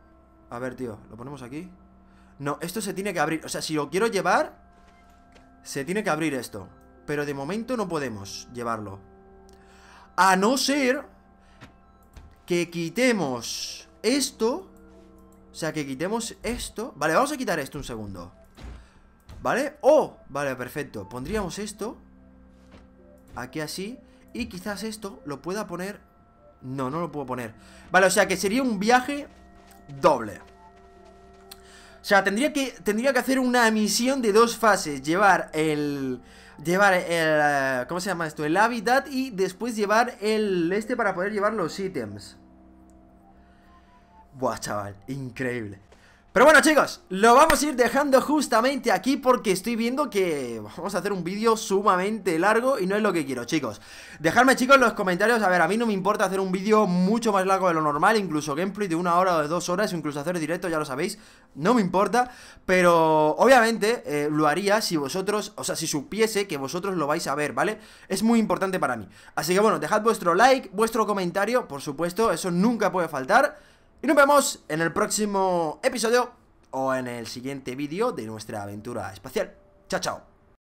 A ver, tío, lo ponemos aquí No, esto se tiene que abrir O sea, si lo quiero llevar Se tiene que abrir esto Pero de momento no podemos llevarlo A no ser Que quitemos esto o sea que quitemos esto Vale, vamos a quitar esto un segundo ¿Vale? ¡Oh! Vale, perfecto Pondríamos esto Aquí así Y quizás esto lo pueda poner No, no lo puedo poner Vale, o sea que sería un viaje doble O sea, tendría que, tendría que hacer una misión de dos fases Llevar el... Llevar el... Eh, ¿Cómo se llama esto? El hábitat y después llevar el... Este para poder llevar los ítems Buah, chaval, increíble pero bueno chicos, lo vamos a ir dejando justamente aquí porque estoy viendo que vamos a hacer un vídeo sumamente largo y no es lo que quiero chicos Dejadme chicos en los comentarios, a ver, a mí no me importa hacer un vídeo mucho más largo de lo normal Incluso gameplay de una hora o de dos horas, incluso hacer directo, ya lo sabéis, no me importa Pero obviamente eh, lo haría si vosotros, o sea, si supiese que vosotros lo vais a ver, ¿vale? Es muy importante para mí Así que bueno, dejad vuestro like, vuestro comentario, por supuesto, eso nunca puede faltar y nos vemos en el próximo episodio o en el siguiente vídeo de nuestra aventura espacial. Chao, chao.